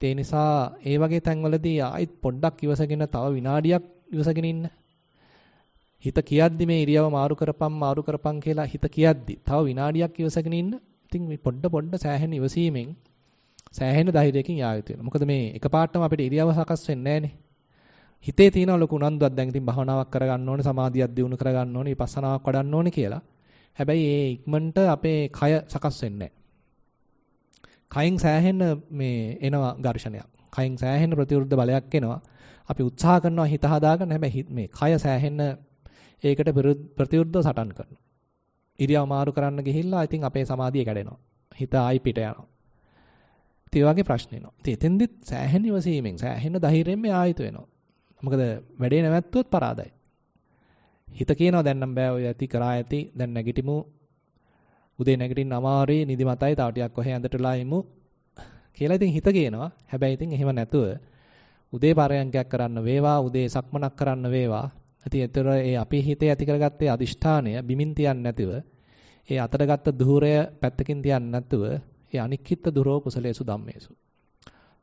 ඒ නිසා ඒ වගේ තැන්වලදී ආයිත් පොඩ්ඩක් ඉවසගෙන තව විනාඩියක් ඉවසගෙන ඉන්න. හිත කියද්දි මේ ඉරියව මාරු කරපම් මාරු කරපම් කියලා හිත කියද්දි තව විනාඩියක් ඉවසගෙන ඉන්න. ඉතින් මේ පොඩ පොඩ සෑහෙන ඉවසීමෙන් සෑහෙන ධෛර්යයෙන් යා යුතු වෙනවා. මොකද මේ එකපාරටම අපිට ඉරියව සකස් වෙන්නේ නැහනේ. හිතේ තියෙන ලොකු උනන්දුවක් දැන් ඉතින් භාවනාවක් කරගන්න ඕනේ, සමාධියක් දියුණු කරගන්න ඕනේ, විපස්සනාවක් වඩන්න ඕනේ කියලා. හැබැයි ඒ ඉක්මනට අපේ කය සකස් වෙන්නේ කයින් සෑහෙන මේ එනවා ඝර්ෂණයක්. කයින් සෑහෙන ප්‍රතිවිරුද්ධ බලයක් එනවා. අපි උත්සාහ කරනවා හිත හදාගන්න හැබැයි මේ කය සෑහෙන ඒකට ප්‍රතිවිරුද්ධව සටන් කරනවා. ඉරියව් මාරු කරන්න ගිහිල්ලා ඉතින් අපේ සමාධිය කැඩෙනවා. හිත ආයි පිට යනවා. ඒ වගේ ප්‍රශ්න එනවා. ඉතින් එතෙන්දිත් සෑහෙන ඉවසීමෙන් සෑහෙන ධෛර්යයෙන් මේ ආයත වෙනවා. මොකද වැඩේ නැවැත්තුවොත් පරාදයි. හිත කියනවා දැන් නම් බෑ ඔය ඇති කරා ඇති දැන් නැගිටිමු උදේ නැගිටින්න අමාරුයි නිදිමතයි තව ටිකක් ඔහේ ඇඳටලා ඉමු කියලා ඉතින් හිත කියනවා හැබැයි ඉතින් එහෙම නැතුව උදේ පරයන්කයක් කරන්න වේවා උදේ සක්මනක් කරන්න වේවා ඉතින් ඒතර ඒ අපේ හිතේ ඇති කරගත්තේ අදිෂ්ඨානය බිමින් තියන්නේ නැතිව ඒ අතරගත්ත ධූරය පැත්තකින් තියන්නේ නැතුව ඒ අනික්කිත දුරෝ කුසලේසු ධම්මේසු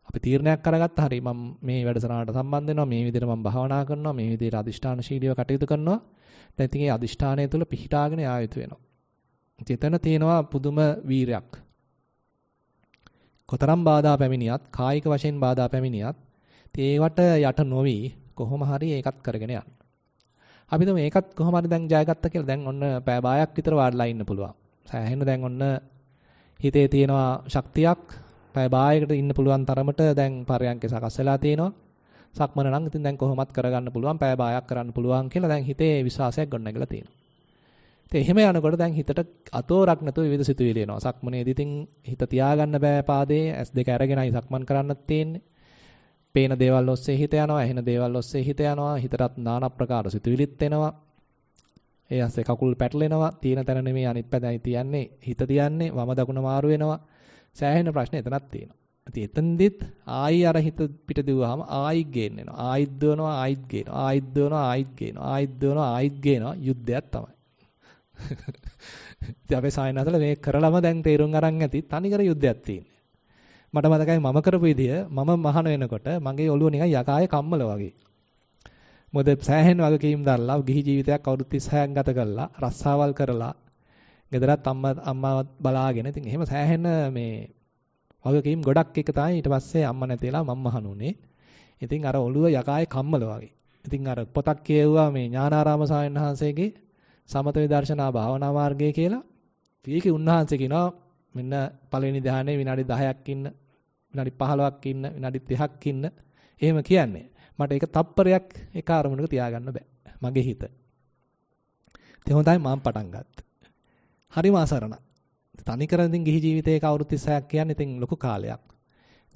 අපි තීරණයක් අරගත්ත හරි මම මේ වැඩසටහනට සම්බන්ධ වෙනවා මේ විදිහට මම භාවනා කරනවා මේ විදිහට අදිෂ්ඨානශීලීව කටයුතු කරනවා දැන් ඉතින් ඒ අදිෂ්ඨානය තුළ පිහිටාගෙන යා යුතු වෙනවා චේතන තියෙනවා පුදුම වීරයක් කොතරම් බාධා පැමිණියත් කායික වශයෙන් බාධා පැමිණියත් ඒවට යට නොවි කොහොම හරි ඒකත් කරගෙන යන්න අපි තුම ඒකත් කොහොම හරි දැන් ජයගත්ත කියලා දැන් ඔන්න පෑ බායක් විතර වාඩිලා ඉන්න පුළුවන් සෑහෙන දැන් ඔන්න හිතේ තියෙනවා ශක්තියක් පැය භායකට ඉන්න පුළුවන් තරමට දැන් පරයන්කේ සකස් වෙලා තියෙනවා. සක්මන නම් ඉතින් දැන් කොහොමත් කරගන්න පුළුවන් පැය භායක් කරන්න පුළුවන් කියලා දැන් හිතේ විශ්වාසයක් ගොඩනැගලා තියෙනවා. ඉතින් එහෙම යනකොට දැන් හිතට අතෝරක් නැතුව විවිධ සිතුවිලි එනවා. සක්මනේදී ඉතින් හිත තියාගන්න බෑ පාදේ S2 අරගෙනයි සක්මන් කරන්නත් තියෙන්නේ. පේන දේවල් ඔස්සේ හිත යනවා, එහෙන දේවල් ඔස්සේ හිත යනවා. හිතටත් নানা ප්‍රකාර සිතුවිලිත් එනවා. ඒ ඇස්සේ කකුල් පැටලෙනවා තියෙන තැන නෙමෙයි අනිත් පැදයි තියන්නේ හිත තියන්නේ වම දකුණ මාරු වෙනවා සෑහෙන ප්‍රශ්න එතනක් තියෙනවා. ඉතින් එතෙන්දෙත් ආයි අර හිත පිට දිවුවාම ආයි ගේන්න එනවා. ආයිත් දවනවා ආයිත් ගේනවා. ආයිත් දවනවා ආයිත් ගේනවා. ආයිත් දවනවා ආයිත් ගේනවා යුද්ධයක් තමයි. <laughs> ඉතින් අපේ සායනතල මේ කරලම දැන් තේරුම් අරන් ඇති තනිකර යුද්ධයක් තියෙන්නේ. මට මතකයි මම කරපු විදිය මම මහාන වෙනකොට මගේ ඔළුව නිකන් යකායේ කම්මල වගේ. මොකද සෑහෙන වගකීම් දාලා ගිහි ජීවිතයක් අවුරුදු 36ක් ගත කරලා රස්සාවල් කරලා ගෙදරත් අම්මා අම්මා බලාගෙන ඉතින් එහෙම සෑහෙන මේ වගකීම් ගොඩක් එක තමයි ඊට පස්සේ අම්මා නැතිලා මම මහණුනේ. ඉතින් අර ඔළුව යකායේ කම්මල වගේ. ඉතින් අර පොතක් කියවුවා මේ ඥානාරාම සාමණේර වහන්සේගේ සමත විදර්ශනා භාවනා මාර්ගය කියලා. ඒකේ උන්වහන්සේ කියනවා මෙන්න පළවෙනි ධ්‍යානයේ විනාඩි 10ක් ඉන්න විනාඩි 15ක් ඉන්න විනාඩි 30ක් ඉන්න එහෙම කියන්නේ. මට ඒක තප්පරයක් එක අරමුණක තියාගන්න බෑ. මගේ හිත. ඒ හොඳයි මම පටන් ගත්තා. හරිම අසරණ. තනිකර ඉතින් ගිහි ජීවිතයේ කවුරුත් 36ක් කියන්නේ ඉතින් ලොකු කාලයක්.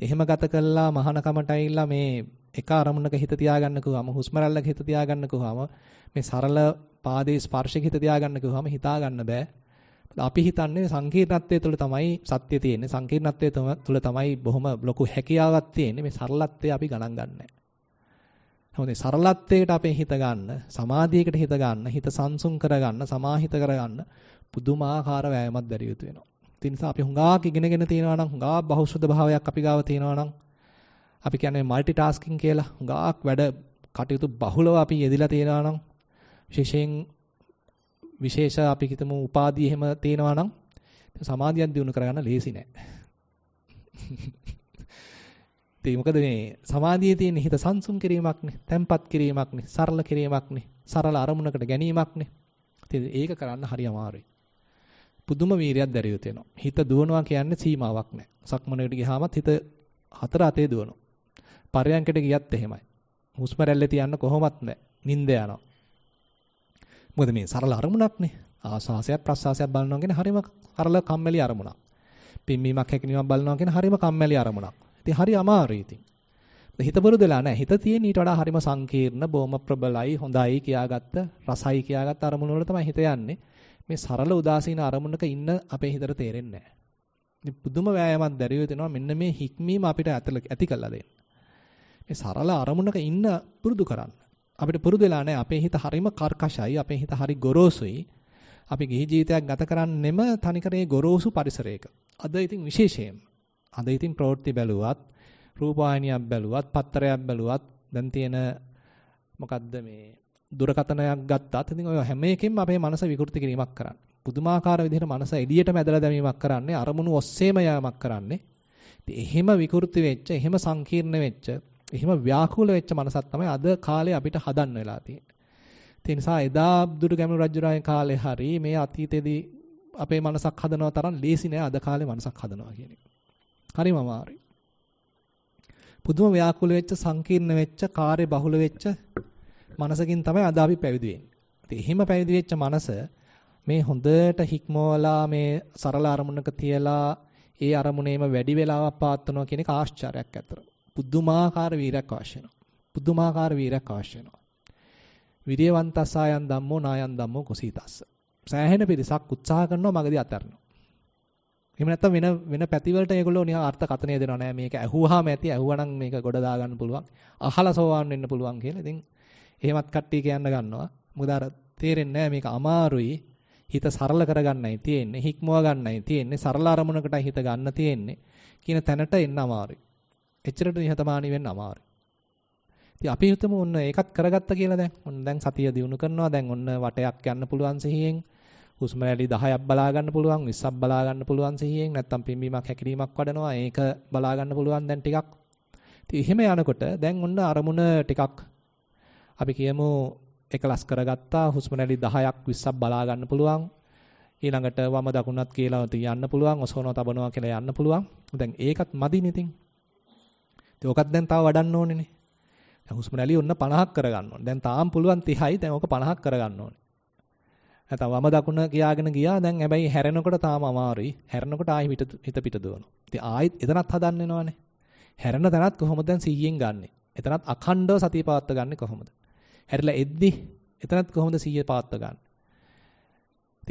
එහෙම ගත කළා මහානකමට ඇවිල්ලා මේ එක අරමුණක හිත තියාගන්න කිව්වම හුස්ම රැල්ලක හිත තියාගන්න කිව්වම මේ සරල පාදයේ ස්පර්ශයක හිත තියාගන්න කිව්වම හිතා ගන්න බෑ. අපි හිතන්නේ සංකීර්ණත්වය තුළ තමයි සත්‍ය තියෙන්නේ. සංකීර්ණත්වය තුළ තමයි බොහොම ලොකු හැකියාවක් තියෙන්නේ. මේ සරලත්වය අපි ගණන් ගන්නෑ. හොඳේ සරලත්වයට අපේ හිත ගන්න, සමාධියකට හිත ගන්න, හිත සංසුන් කර ගන්න, සමාහිත කර ගන්න පුදුමාකාර වෑයමක් දැරිය යුතු වෙනවා. ඒ නිසා අපි හුඟක් ඉගෙනගෙන තියෙනවා නම් හුඟක් බහුශ්‍රද භාවයක් අපි ගාව තියෙනවා නම් අපි කියන්නේ মালටි ටාස්කින් කියලා හුඟක් වැඩ කටයුතු බහුලව අපි යෙදিলা තියෙනවා නම් විශේෂයෙන් විශේෂ අපි හිතමු උපාදී එහෙම තියෙනවා නම් සමාධියක් දිනු කරගන්න ලේසි නෑ. ඒ <laughs> මොකද මේ සමාධියේ තියෙන හිත සංසුන් කිරීමක්නේ, තැම්පත් කිරීමක්නේ, සරල කිරීමක්නේ, සරල අරමුණකට ගැනීමක්නේ. ඉතින් ඒක කරන්න හරි අමාරුයි. පුදුම වීරියක් දැරිය යුතු වෙනවා. හිත දුවනවා කියන්නේ සීමාවක් නැහැ. සක්මනකට ගියාමත් හිත හතර අතේ දුවනවා. පරයන්කට ගියත් එහෙමයි. හුස්ම රැල්ලේ තියන්න කොහොමත් නැහැ. නිින්ද යනවා. මොකද මේ සරල අරමුණක්නේ. ආස්වාසයක් ප්‍රස්වාසයක් බලනවා කියන්නේ හරිම සරල කම්මැලි අරමුණක්. පිම්මීමක් හැකිනීමක් බලනවා කියන්නේ හරිම කම්මැලි අරමුණක්. ඉතින් හරි අමාරුයි ඉතින්. හිත බරුදලා නැහැ. හිත තියෙන ඊට වඩා හරිම සංකීර්ණ, බොහොම ප්‍රබලයි, හොඳයි කියාගත්ත, රසයි කියාගත්ත අරමුණු වල තමයි හිත යන්නේ. මේ සරල උදාසීන අරමුණක ඉන්න අපේ හිතට තේරෙන්නේ නැහැ. මේ පුදුම වෑයමක් දැරියෝ දෙනවා මෙන්න මේ හික්මීම අපිට ඇති කළා දෙන්න. මේ සරල අරමුණක ඉන්න පුරුදු කරන්න. අපිට පුරුදු වෙලා නැහැ අපේ හිත හරිම කර්කශයි, අපේ හිත හරි ගොරෝසුයි. අපි ගිහි ජීවිතයක් ගත කරන්නෙම තනිකරේ ගොරෝසු පරිසරයක. අද ඉතින් විශේෂයෙන් අද ඉතින් ප්‍රවෘත්ති බැලුවත්, රූපවාහිනියක් බැලුවත්, පත්තරයක් බැලුවත් දැන් තියෙන මොකද්ද මේ දුරකතනයක් ගත්තත් ඉතින් ඔය හැම එකෙම අපේ මනස විකෘති කිරීමක් කරන්නේ. පුදුමාකාර විදිහට මනස එළියටම ඇදලා දැමීමක් කරන්නේ අරමුණු ඔස්සේම යාමක් කරන්නේ. ඉතින් එහෙම විකෘති වෙච්ච, එහෙම සංකීර්ණ වෙච්ච, එහෙම ව්‍යාකූල වෙච්ච මනසක් තමයි අද කාලේ අපිට හදන්න වෙලා තියෙන්නේ. නිසා එදා දුටුගැමුණු රජුරාගේ කාලේ හරි මේ අතීතයේදී අපේ මනසක් හදනවා තරම් ලේසි නෑ අද කාලේ මනසක් හදනවා කියන එක. හරිම අමාරුයි. පුදුම ව්‍යාකූල වෙච්ච, සංකීර්ණ වෙච්ච, කාර්ය බහුල වෙච්ච මනසකින් තමයි අද අපි පැවිදි වෙන්නේ. එහෙම පැවිදි වෙච්ච මනස මේ හොඳට හික්මවලා මේ සරල අරමුණක තියලා ඒ අරමුණේම වැඩි වෙලාවක් පාත්වනවා කියන එක ආශ්චර්යයක් අතර. පුදුමාකාර වීරයක් අවශ්‍ය වෙනවා. පුදුමාකාර වීරයක් අවශ්‍ය වෙනවා. විරියවන්තසායන් ධම්මෝ නායන් ධම්මෝ කුසීතස්ස. සෑහෙන පිරිසක් උත්සාහ කරනවා මගදී අතරිනවා. එහෙම නැත්නම් වෙන වෙන පැතිවලට ඒගොල්ලෝ නිකන් අර්ථකථනය දෙනවා නෑ මේක ඇහුවාම ඇති ඇහුවනම් මේක ගොඩ දා ගන්න පුළුවන් අහලා සෝවාන් වෙන්න පුළුවන් කියලා. ඉතින් එහෙමත් කට්ටිය කියන්න ගන්නවා. මොකද අර තේරෙන්නේ මේක අමාරුයි. හිත සරල කරගන්නයි තියෙන්නේ. හික්මව ගන්නයි තියෙන්නේ. සරල අරමුණකටයි හිත ගන්න තියෙන්නේ. කියන තැනට එන්න අමාරුයි. එච්චරට නිහතමානී වෙන්න අමාරුයි. ඉතින් අපි හිතමු ඔන්න ඒකත් කරගත්ත කියලා දැන්. ඔන්න දැන් සතිය දිනු කරනවා. දැන් ඔන්න වටයක් යන්න පුළුවන් සිහියෙන්. හුස්ම රැලි 10ක් බලා ගන්න පුළුවන්, 20ක් බලා ගන්න පුළුවන් සිහියෙන්. නැත්තම් පිම්බීමක් හැකිලීමක් වඩනවා. ඒක බලා ගන්න පුළුවන් දැන් ටිකක්. ඉතින් එහෙම යනකොට දැන් ඔන්න අරමුණ ටිකක් අපි කියමු එකලස් කරගත්තා හුස්ම නැලි 10ක් 20ක් බලා ගන්න පුළුවන් ඊළඟට වම දකුණත් කියලා තියන්න පුළුවන් ඔසවනවා තබනවා කියලා යන්න පුළුවන් දැන් ඒකත් මදිනේ ඉතින් ඉතින් ඕකත් දැන් තව වඩන්න ඕනේනේ දැන් හුස්ම නැලි ඔන්න 50ක් කරගන්න ඕනේ දැන් තාම පුළුවන් 30යි දැන් ඕක 50ක් කරගන්න ඕනේ නැත්නම් වම දකුණ කියාගෙන ගියා දැන් හැබැයි හැරෙනකොට තාම අමාරුයි හැරෙනකොට ආයි හිත හිත පිට දුවනවා ඉතින් ආයිත් එතනත් හදන්න වෙනවනේ හැරෙන තැනත් කොහොමද දැන් 100ෙන් ගන්නෙ එතනත් අඛණ්ඩව සතිය පවත්වා ගන්නෙ කොහොමද හැරිලා එද්දි එතනත් කොහොමද 100 පාත්ව ගන්න?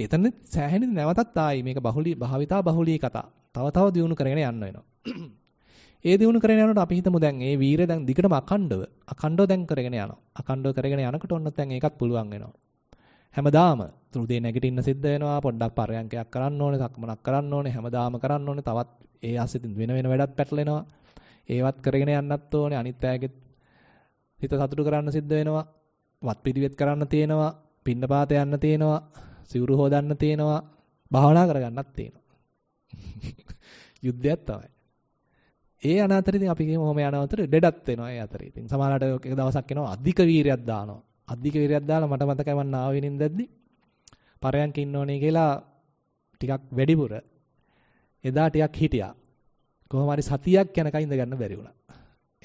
ඉතින් එතනත් සෑහෙන නැවතත් ආයි මේක බහුලී භාවිතා බහුලී කතා. තව තව දියුණු කරගෙන යන්න වෙනවා. <clears throat> ඒ දියුණු කරගෙන යනකොට අපි හිතමු දැන් මේ වීරය දැන් දිගටම අකණ්ඩව අකණ්ඩව දැන් කරගෙන යනවා. අකණ්ඩව කරගෙන යනකොට ඔන්න දැන් ඒකත් පුළුවන් වෙනවා. හැමදාම තුරුදේ නැගිටින්න සිද්ධ වෙනවා පොඩ්ඩක් පරයන්කයක් කරන්න ඕනේ සක්මනක් කරන්න ඕනේ හැමදාම කරන්න ඕනේ තවත් ඒ ආසෙතින් වෙන වෙන වැඩත් පැටලෙනවා ඒවත් කරගෙන යන්නත් ඕනේ අනිත් අයගෙත් හිත සතුටු කරන්න සිද්ධ වෙනවා වත්පිළිවෙත් කරන්න තියෙනවා, පින්නපාත යන්න තියෙනවා, සිවුරු හොදන්න තියෙනවා, භාවනා කරගන්නත් තියෙනවා. <laughs> යුද්ධයක් තමයි. ඒ අනාතර ඉතින් අපි කියමු ඔහම යන අතර දෙඩත් වෙනවා ඒ අතරේ. ඉතින් සමහරවිට එක දවසක් එනවා අධික වීරයක් දානවා. අධික වීරයක් දාලා මට මතකයි මම ආවේ නින්දද්දි පරයන්ක ඉන්න ඕනේ කියලා ටිකක් වැඩිපුර එදා ටිකක් හිටියා. කොහොම හරි සතියක් යනකම් ඉඳ ගන්න බැරි වුණා.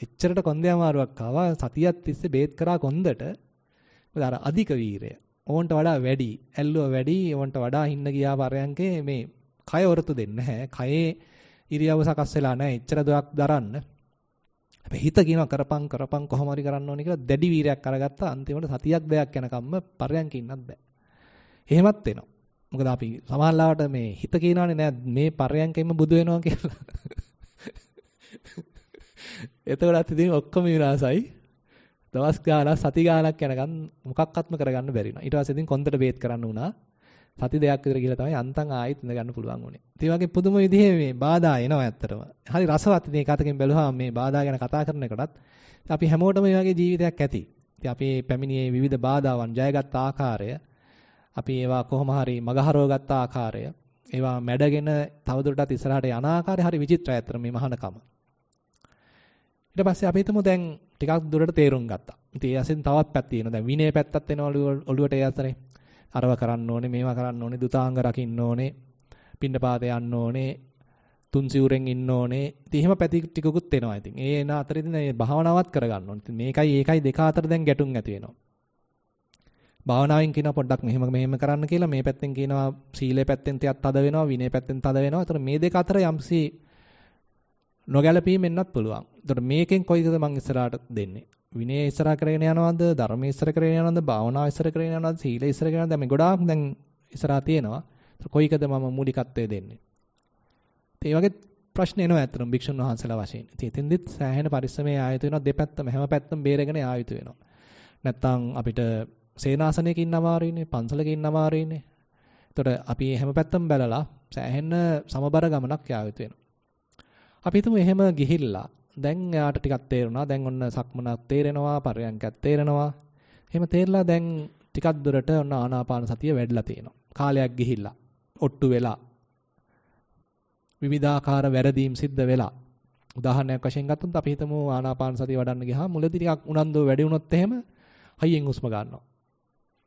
එච්චරට කොන්දේ අමාරුවක් ආවා. සතියක් තිස්සේ බේත් කරා කොන්දට මොකද අර අධික වීරය. ඕන්ට වඩා වැඩි, ඇල්ලුව වැඩි, ඕන්ට වඩා හින්න ගියා පරයන්කේ මේ කය වරතු දෙන්නේ නැහැ. කයේ ඉරියව්ව සකස් වෙලා නැහැ. එච්චර දුරක් දරන්න. හැබැයි හිත කියනවා කරපම් කරපම් කොහොම හරි කරන්න ඕනේ කියලා දැඩි වීරයක් අරගත්තා. අන්තිමට සතියක් දෙයක් යනකම්ම පරයන්ක ඉන්නත් බෑ. එහෙමත් වෙනවා. මොකද අපි සමහරවිට මේ හිත කියනවානේ නෑ මේ පරයන්කෙම බුදු වෙනවා කියලා. <laughs> එතකොටත් ඉතින් ඔක්කොම විනාසයි. දවස් ගාණක් සති ගාණක් යනකම් මොකක්වත්ම කරගන්න බැරි වුණා. ඊට පස්සේ ඉතින් කොන්දට බේත් කරන්න වුණා. සති දෙකක් විතර ගිහලා තමයි අන්තං ආයෙත් ඉඳ ගන්න පුළුවන් වුණේ. ඉතින් වගේ පුදුම විදිහේ මේ බාධා එනවා ඇත්තටම. හරි රසවත් ඉතින් එකතකින් බැලුවාම මේ බාධා ගැන කතා කරන එකටත් අපි හැමෝටම මේ වගේ ජීවිතයක් ඇති. ඉතින් අපි පැමිණියේ විවිධ බාධාවන් ජයගත් ආකාරය අපි ඒවා කොහොම හරි මගහරව ගත්ත ආකාරය ඒවා මැඩගෙන තවදුරටත් ඉස්සරහට යන ආකාරය හරි විචිත්‍රයි අතර මේ මහානකම. ඊට පස්සේ අපි හිතමු දැන් ටිකක් දුරට තේරුම් ගත්තා. ඉතින් ඒ අසෙන් තවත් පැත් තියෙනවා. දැන් විනය පැත්තත් එනවා ඔළුවට ඒ අතරේ. අරව කරන්න ඕනේ, මේවා කරන්න ඕනේ, දුතාංග රකින්න ඕනේ, පින්නපාතේ යන්න ඕනේ, තුන් සිවුරෙන් ඉන්න ඕනේ. ඉතින් එහෙම පැති ටිකකුත් එනවා. ඉතින් ඒ එන අතරේදී මේ භාවනාවත් කරගන්න ඕනේ. ඉතින් මේකයි ඒකයි දෙක අතර දැන් ගැටුම් ඇති වෙනවා. භාවනාවෙන් කියනවා පොඩ්ඩක් මෙහෙම මෙහෙම කරන්න කියලා මේ පැත්තෙන් කියනවා සීලේ පැත්තෙන් තියත් තද වෙනවා විනය පැත්තෙන් තද වෙනවා. ඒතර මේ දෙක අතර යම්සි නොගැලපීමෙන්නත් පුළුවන්. එතකොට මේකෙන් කොයිකද මං ඉස්සරහට දෙන්නේ? විනය ඉස්සර කරගෙන යනවද? ධර්මයේ ඉස්සර කරගෙන යනවද? භාවනාව ඉස්සර කරගෙන යනවද? සීලය ඉස්සර කරගෙන යනවද? මේ ගොඩාක් දැන් ඉස්සරහා තියෙනවා. කොයිකද මම මූලිකත්වය දෙන්නේ? ඒ වගේ ප්‍රශ්න එනවා ඇත්තටම භික්ෂුන් වහන්සේලා වශයෙන්. ඉතින් එතෙන්දිත් සෑහෙන පරිස්සමේ ආයතු වෙනවා දෙපැත්තම හැම පැත්තම බේරගෙන ආයතු වෙනවා. නැත්තම් අපිට සේනාසනයක ඉන්න අමාරුයිනේ, පන්සලක ඉන්න අමාරුයිනේ. එතකොට අපි හැම පැත්තම බැලලා සෑහෙන සමබර ගමනක් ආයතු වෙනවා. අපි හිතමු එහෙම ගිහිල්ලා දැන් එයාට ටිකක් තේරුණා. දැන් ඔන්න සක්මනක් තේරෙනවා, පරයන්කක් තේරෙනවා. එහෙම තේරලා දැන් ටිකක් දුරට ඔන්න ආනාපාන සතිය වැඩිලා තියෙනවා. කාලයක් ගිහිල්ලා ඔට්ටු වෙලා විවිධාකාර වැරදීම් සිද්ධ වෙලා උදාහරණයක් වශයෙන් ගත්තොත් අපි හිතමු ආනාපාන සතිය වඩන්න ගියාම මුලදී ටිකක් උනන්දුව වැඩි වුණොත් එහෙම හයියෙන් හුස්ම ගන්නවා.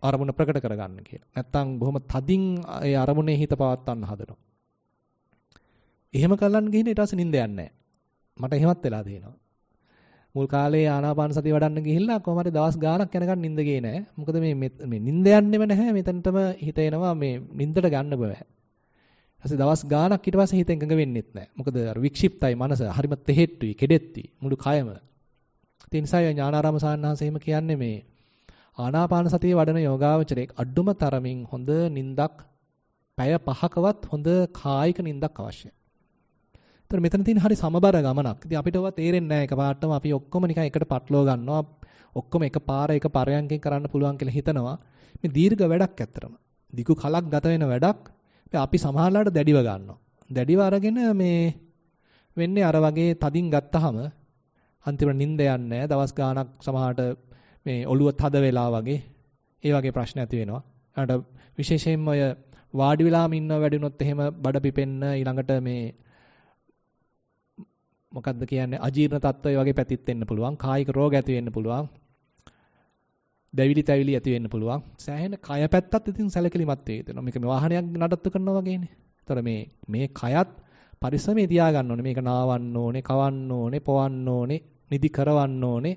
අරමුණ ප්‍රකට කරගන්න කියලා. නැත්තම් බොහොම තදින් ඒ අරමුණේ හිත පවත්වන්න හදනවා. එහෙම කරන්න ගිහින් ඊට පස්සේ නිින්ද යන්නේ මට එහෙමත් වෙලා තියෙනවා. මුල් කාලේ ආනාපාන සතිය වඩන්න ගිහිල්ලා කොහොම හරි දවස් ගාණක් යනකම් නිින්ද ගියේ නෑ. මොකද මේ මේ නිින්ද යන්නෙම නැහැ. මෙතනටම හිත එනවා මේ නිින්දට ගන්න බෑ. ඊපස්සේ දවස් ගාණක් ඊට පස්සේ හිත එකඟ වෙන්නෙත් නෑ. මොකද අර වික්ෂිප්තයි මනස හරිම තෙහෙට්ටුයි, කෙඩෙත්ටි මුළු කයම. ඒ නිසා ඥානාරාම සාන්නාංශ එහෙම කියන්නේ මේ ආනාපාන සතිය වඩන යෝගාවචරයේ අඩුම තරමින් හොඳ නිින්දක් පැය 5කවත් හොඳ කායික නිින්දක් අවශ්‍යයි. ඒතර මෙතන තියෙන හරි සමබර ගමනක්. ඉතින් අපිට ඒවා තේරෙන්නේ නැහැ එකපාරටම අපි ඔක්කොම නිකන් එකට පටලවා ගන්නවා. ඔක්කොම එකපාර එක පරයන්කෙන් කරන්න පුළුවන් කියලා හිතනවා. මේ දීර්ඝ වැඩක් ඇත්තටම. දිගු කලක් ගත වෙන වැඩක්. අපි සමහරලාට දැඩිව ගන්නවා. දැඩිව අරගෙන මේ වෙන්නේ අර වගේ තදින් ගත්තාම අන්තිමට නිින්ද යන්නේ දවස් ගාණක් සමහරට මේ ඔළුව තද වෙලා වගේ ඒ වගේ ප්‍රශ්න ඇති වෙනවා. අර විශේෂයෙන්ම ඔය වාඩි වෙලාම ඉන්නව වැඩි වුණොත් එහෙම බඩ පිපෙන්න ඊළඟට මේ මොකද්ද කියන්නේ අජීර්ණ තත්ත්වය වගේ පැතිත් වෙන්න පුළුවන් කායික රෝග ඇති වෙන්න පුළුවන් දැවිලි තැවිලි ඇති වෙන්න පුළුවන් සෑහෙන කය පැත්තත් ඉතින් සැලකිලිමත් වේ යුතුයි මේක මේ වාහනයක් නඩත්තු කරනවා වගේනේ ඒතර මේ මේ කයත් පරිස්සමේ තියාගන්න ඕනේ මේක නාවන්න ඕනේ කවන්න ඕනේ පොවන්න ඕනේ නිදි කරවන්න ඕනේ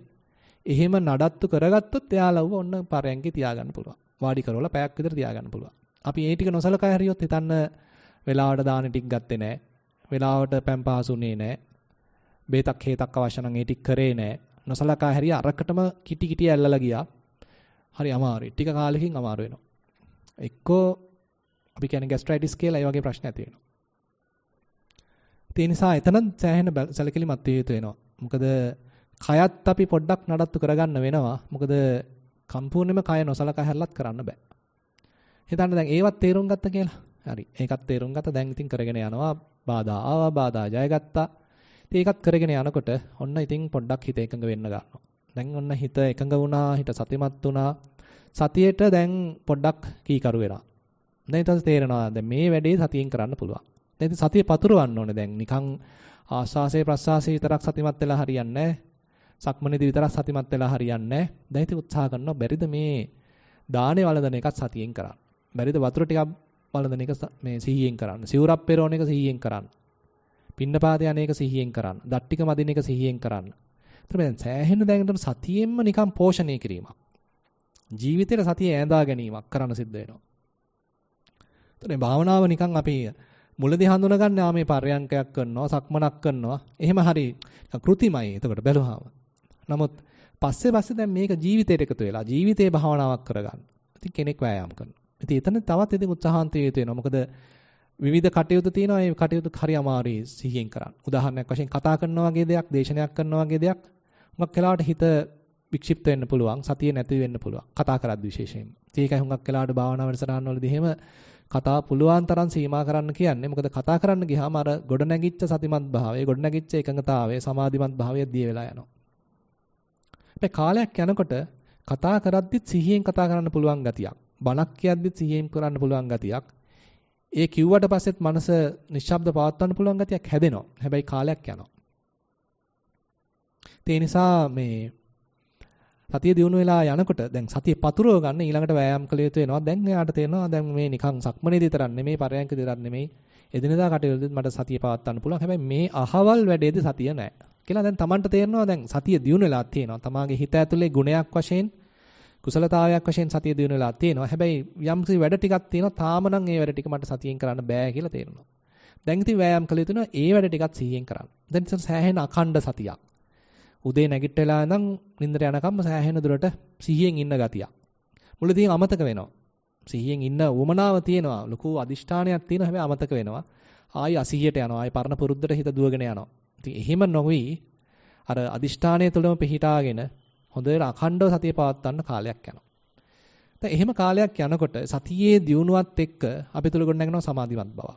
එහෙම නඩත්තු කරගත්තොත් එයාලව ඔන්න පරයන්කේ තියාගන්න පුළුවන් වාඩි කරවලා පැයක් විතර තියාගන්න පුළුවන් අපි මේ ටික නොසලකා හරියොත් හිතන්න වෙලාවට දාන ටික ගත්තේ නැහැ වෙලාවට පැම්පාසුනේ නැහැ බේතක් හේතක් අවශ්‍ය නම් ඒ ටික කරේ නෑ. නොසලකා හැරියා අරකටම කිටි කිටි ඇල්ලලා ගියා. හරි අමාරුයි. ටික කාලෙකින් අමාරු වෙනවා. එක්කෝ අපි කියන්නේ ગેස්ට්‍රයිටිස් කියලා ඒ වගේ ප්‍රශ්න ඇති වෙනවා. ඒ නිසා එතන සෑහෙන සැලකිලිමත් විය යුතු වෙනවා. මොකද කයත් අපි පොඩ්ඩක් නඩත්තු කරගන්න වෙනවා. මොකද සම්පූර්ණයෙන්ම කය නොසලකා හැරලත් කරන්න බෑ. හිතන්න දැන් ඒවත් තේරුම් ගත්ත කියලා. හරි. ඒකත් තේරුම් ගත්ත. දැන් ඉතින් කරගෙන යනවා. බාධා ආවා, බාධා ජයගත්තා. ඉතින් ඒකත් කරගෙන යනකොට ඔන්න ඉතින් පොඩ්ඩක් හිත එකඟ වෙන්න ගන්නවා. දැන් ඔන්න හිත එකඟ වුණා, හිත සතිමත් වුණා. සතියට දැන් පොඩ්ඩක් කීකරු වෙනවා. දැන් ඊට තේරෙනවා දැන් මේ වැඩේ සතියෙන් කරන්න පුළුවන්. දැන් සතිය පතුරවන්න ඕනේ දැන් නිකන් ආශාසයේ ප්‍රසආසයේ විතරක් සතිමත් වෙලා හරියන්නේ නැහැ. සක්මනේදී විතරක් සතිමත් වෙලා හරියන්නේ නැහැ. දැන් ඉතින් උත්සාහ කරනවා බැරිද මේ දානේ වළඳන එකත් සතියෙන් කරන්න. බැරිද වතුර ටිකක් වළඳන එක මේ සිහියෙන් කරන්න. සිවුරක් පෙරෝන එක සිහියෙන් කරන්න. පින්නපාතය අනේක සිහියෙන් කරන්න. දට්ටික මදින එක සිහියෙන් කරන්න. ඒතර දැන් සෑහෙන දැනකට සතියෙන්ම නිකන් පෝෂණය කිරීමක්. ජීවිතේට සතිය ඈඳා ගැනීමක් කරන්න සිද්ධ වෙනවා. ඒතර භාවනාව නිකන් අපි මුලදී හඳුනගන්නේ ආ මේ පර්යංකයක් කරනවා සක්මනක් කරනවා එහෙම හරි කෘතිමයි එතකොට බැලුවාම නමුත් පස්සේ පස්සේ දැන් මේක ජීවිතයට එකතු වෙලා ජීවිතේ භාවනාවක් කරගන්න ඉතින් කෙනෙක් වෑයම් කරනවා ඉතින් එතන තවත් ඉතින් උත්සාහන්ත යුතු වෙනවා මොකද විවිධ කටයුතු තියෙනවා ඒ කටයුතු හරි අමාරුයි සිහියෙන් කරන්න. උදාහරණයක් වශයෙන් කතා කරනවා වගේ දෙයක්, දේශනයක් කරනවා වගේ දෙයක් හුඟක් වෙලාවට හිත වික්ෂිප්ත වෙන්න පුළුවන්, සතිය නැති වෙන්න පුළුවන්. කතා කරද්දී විශේෂයෙන්ම. ඒකයි හුඟක් වෙලාවට භාවනා වැඩසටහන්වලදී එහෙම කතා පුළුවන් තරම් සීමා කරන්න කියන්නේ. මොකද කතා කරන්න ගියාම අර ගොඩ නැගිච්ච සතිමත් භාවය, ගොඩ නැගිච්ච එකඟතාවය, සමාධිමත් භාවය දිය වෙලා යනවා. හැබැයි කාලයක් යනකොට කතා කරද්දිත් සිහියෙන් කතා කරන්න පුළුවන් ගතියක්. බණක් කියද්දිත් සිහියෙන් කරන්න පුළුවන් ගතියක්. ඒ කිව්වට පස්සෙත් මනස නිශ්ශබ්ද පවත්වන්න පුළුවන් ගතියක් හැදෙනවා. හැබැයි කාලයක් යනවා. ඒ නිසා මේ සතිය දිනු වෙලා යනකොට දැන් සතිය පතුරව ගන්න ඊළඟට වෑයම් කළ යුතු වෙනවා. දැන් එයාට තේරෙනවා දැන් මේ නිකන් සක්මනේ දිතරක් නෙමෙයි පරයන්ක දිතරක් නෙමෙයි. එදිනදා කටයුතුත් මට සතිය පවත්වන්න පුළුවන්. හැබැයි මේ අහවල් වැඩේදී සතිය නැහැ. කියලා දැන් Tamanට තේරෙනවා දැන් සතිය දිනු වෙලා තියෙනවා. තමාගේ හිත ඇතුලේ ගුණයක් වශයෙන් කුසලතාවයක් වශයෙන් සතිය දිනු වෙලා තියෙනවා. හැබැයි යම්සි වැඩ ටිකක් තියෙනවා. තාම නම් ඒ වැඩ ටික මට සතියෙන් කරන්න බෑ කියලා තේරෙනවා. දැන් ඉතින් වෑයම් කළ යුතුනවා ඒ වැඩ ටිකත් සිහියෙන් කරන්න. දැන් ඉතින් සෑහෙන අඛණ්ඩ සතියක්. උදේ නැගිටලා නම් නිින්දට යනකම්ම සෑහෙන දුරට සිහියෙන් ඉන්න ගතියක්. මුලදී අමතක වෙනවා. සිහියෙන් ඉන්න උවමනාව තියෙනවා. ලොකු අදිෂ්ඨානයක් තියෙනවා. හැබැයි අමතක වෙනවා. ආයි අසිහියට යනවා. ආයි පරණ පුරුද්දට හිත දුවගෙන යනවා. ඉතින් එහෙම නොවි අර අදිෂ්ඨානය තුළම පිහිටාගෙන හොඳට අඛණ්ඩව සතිය පවත්වන්න කාලයක් යනවා. දැන් එහෙම කාලයක් යනකොට සතියේ දියුණුවත් එක්ක අපි තුල ගොඩනගෙනවා සමාධිමත් බවක්.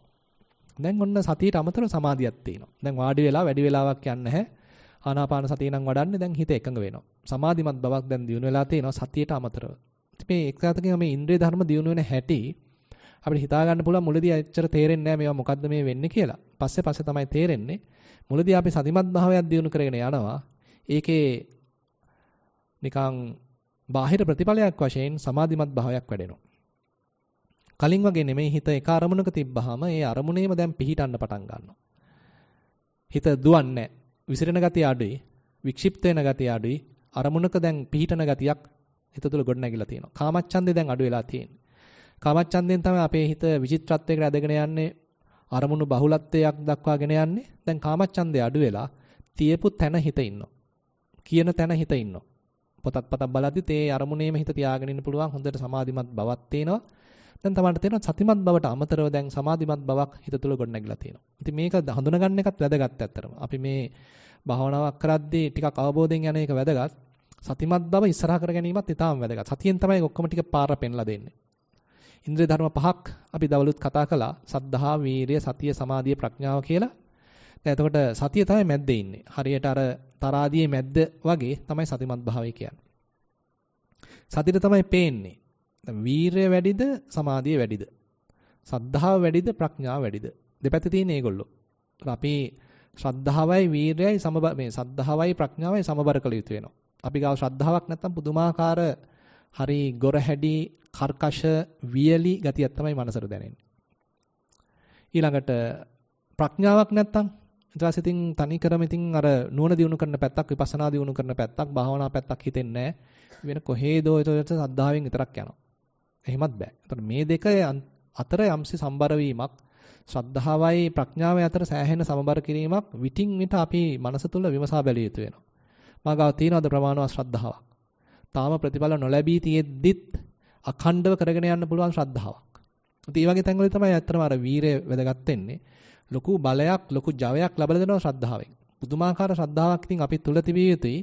දැන් ඔන්න සතියට අමතරව සමාධියක් තියෙනවා. දැන් වාඩි වෙලා වැඩි වෙලාවක් යන්නේ නැහැ. ආනාපාන සතිය නම් වඩන්නේ දැන් හිත එකඟ වෙනවා. සමාධිමත් බවක් දැන් දියුණු වෙලා තියෙනවා සතියට අමතරව. ඉතින් මේ එක්සතකින් මේ ඉන්ද්‍රිය ධර්ම දියුණු වෙන හැටි අපිට හිතා ගන්න පුළුවන් මුලදී ඇත්තට තේරෙන්නේ නැහැ මේවා මොකද්ද මේ වෙන්නේ කියලා. පස්සේ පස්සේ තමයි තේරෙන්නේ. මුලදී අපි සතිමත් භාවයක් දියුණු කරගෙන යනවා. ඒකේ නිකන් බාහිර ප්‍රතිඵලයක් වශයෙන් සමාධිමත් භාවයක් වැඩෙනවා. කලින් වගේ නෙමෙයි හිත එක අරමුණක තිබ්බහම ඒ අරමුණේම දැන් පිහිටන්න පටන් ගන්නවා. හිත දුවන්නේ විසිරෙන ගතිය අඩුයි, වික්ෂිප්ත වෙන ගතිය අඩුයි, අරමුණක දැන් පිහිටන ගතියක් හිත තුළ ගොඩනැගිලා තියෙනවා. කාමච්ඡන්දේ දැන් අඩු වෙලා තියෙනවා. කාමච්ඡන්දයෙන් තමයි අපේ හිත විචිත්‍රත්වයකට ඇදගෙන යන්නේ අරමුණු බහුලත්වයක් දක්වාගෙන යන්නේ දැන් කාමච්ඡන්දය අඩු වෙලා තියපු තැන හිත ඉන්නවා කියන තැන හිත ඉන්නවා පොතක් පතක් බලද්දිත් ඒ අරමුණේම හිත තියාගෙන ඉන්න පුළුවන් හොඳට සමාධිමත් බවක් තියෙනවා. දැන් තමන්ට තේරෙනවා සතිමත් බවට අමතරව දැන් සමාධිමත් බවක් හිත තුළ ගොඩනැගිලා තියෙනවා. ඉතින් මේක හඳුනගන්න එකත් වැදගත් ඇත්තටම. අපි මේ භාවනාවක් කරද්දී ටිකක් අවබෝධයෙන් යන එක වැදගත්. සතිමත් බව ඉස්සරහ කර ගැනීමත් ඉතාම වැදගත්. සතියෙන් තමයි ඔක්කොම ටික පාර පෙන්ලා දෙන්නේ. ඉන්ද්‍රිය ධර්ම පහක් අපි දවලුත් කතා කළා. සද්ධා, වීරිය, සතිය, සමාධිය, ප්‍රඥාව කියලා. එතකොට සතිය තමයි මැද්දේ ඉන්නේ. හරියට අර තරාදියේ මැද්ද වගේ තමයි සතිමත් භාවය කියන්නේ. සතියට තමයි පේන්නේ. වීරය වැඩිද සමාධිය වැඩිද? සද්ධාව වැඩිද ප්‍රඥාව වැඩිද? දෙපැත්ත තියෙන මේගොල්ලෝ. අපි ශ්‍රද්ධාවයි වීරයයි සමබර මේ සද්ධාවයි ප්‍රඥාවයි සමබර කළ යුතු වෙනවා. අපි ගාව ශ්‍රද්ධාවක් නැත්තම් පුදුමාකාර හරි ගොරහැඩි කර්කශ වියලි ගතියක් තමයි මනසට දැනෙන්නේ. ඊළඟට ප්‍රඥාවක් නැත්තම් ඊට පස්සේ ඉතින් තනි කරම ඉතින් අර නුවණ දිනු කරන පැත්තක් විපස්සනා දිනු කරන පැත්තක් භාවනා පැත්තක් හිතෙන්නේ වෙන කොහේදෝ ඒතකොට සද්ධාවෙන් විතරක් යනවා. එහෙමත් බෑ. එතකොට මේ දෙක අතර යම්සි සම්බර වීමක් ශ්‍රද්ධාවයි ප්‍රඥාවයි අතර සෑහෙන සමබර කිරීමක් විтин විට අපි මනස තුළ විමසා බැලිය යුතු වෙනවා. මාගාව තියනවාද ප්‍රමාණවත් ශ්‍රද්ධාවක්? තාම ප්‍රතිඵල නොලැබී තියෙද්දිත් අඛණ්ඩව කරගෙන යන්න පුළුවන් ශ්‍රද්ධාවක්. ඉතින් මේ වගේ තැන්වල තමයි ඇත්තම අර වීරය වැදගත් වෙන්නේ. ලොකු බලයක් ලොකු ජවයක් ලබා දෙනවා ශ්‍රද්ධාවෙන්. පුදුමාකාර ශ්‍රද්ධාවක් ඉතින් අපි තුල තිබිය යුතුයි.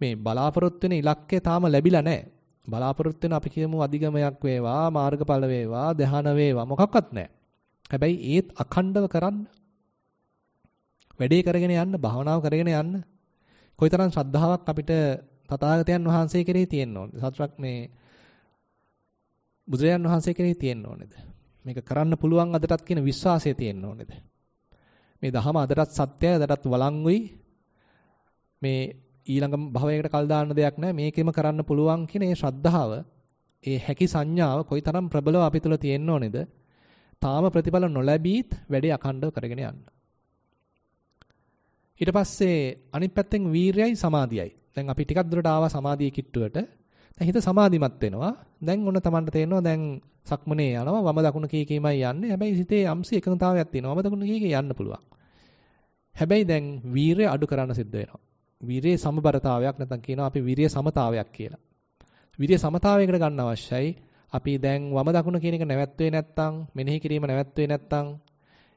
මේ බලාපොරොත්තු වෙන ඉලක්කය තාම ලැබිලා නැහැ. බලාපොරොත්තු වෙන අපි කියමු අධිගමයක් වේවා, මාර්ගඵල වේවා, ධ්‍යාන වේවා මොකක්වත් නැහැ. හැබැයි ඒත් අඛණ්ඩව කරන්න. වැඩේ කරගෙන යන්න, භාවනාව කරගෙන යන්න. කොයිතරම් ශ්‍රද්ධාවක් අපිට තථාගතයන් වහන්සේ කෙරෙහි තියෙන්න ඕනද? සතරක් මේ බුදුරජාන් වහන්සේ කෙරෙහි තියෙන්න ඕනේද? මේක කරන්න පුළුවන් අදටත් කියන විශ්වාසය තියෙන්න ඕනේද? මේ දහම අදටත් සත්‍යයි අදටත් වළංගුයි. මේ ඊළඟ භවයකට කල් දාන්න දෙයක් නැහැ. මේකෙම කරන්න පුළුවන් කියන ඒ ශ්‍රද්ධාව, ඒ හැකි සංඥාව කොයිතරම් ප්‍රබලව අපි තුල තියෙන්න ඕනේද? තාම ප්‍රතිඵල නොලැබීත් වැඩේ අඛණ්ඩව කරගෙන යන්න. ඊට පස්සේ අනිත් පැත්තෙන් වීරයයි සමාධියයි. දැන් අපි ටිකක් දුරට ආවා සමාධියේ කිට්ටුවට. දැන් හිත සමාධිමත් වෙනවා. දැන් ඔන්න Tamanට තේරෙනවා දැන් සක්මනේ යනවා වම දකුණ කී කීමයි යන්නේ. හැබැයි සිතේ යම්සි එකඟතාවයක් තියෙනවා. වම දකුණ කී කී යන්න පුළුවන්. හැබැයි දැන් වීරය අඩු කරන්න සිද්ධ වෙනවා. වීරයේ සමබරතාවයක් නැත්නම් කියනවා අපි වීරයේ සමතාවයක් කියලා. වීරයේ සමතාවයකට ගන්න අවශ්‍යයි. අපි දැන් වම දකුණ කියන එක නැවැත්වේ නැත්නම් මෙනෙහි කිරීම නැවැත්වේ නැත්නම්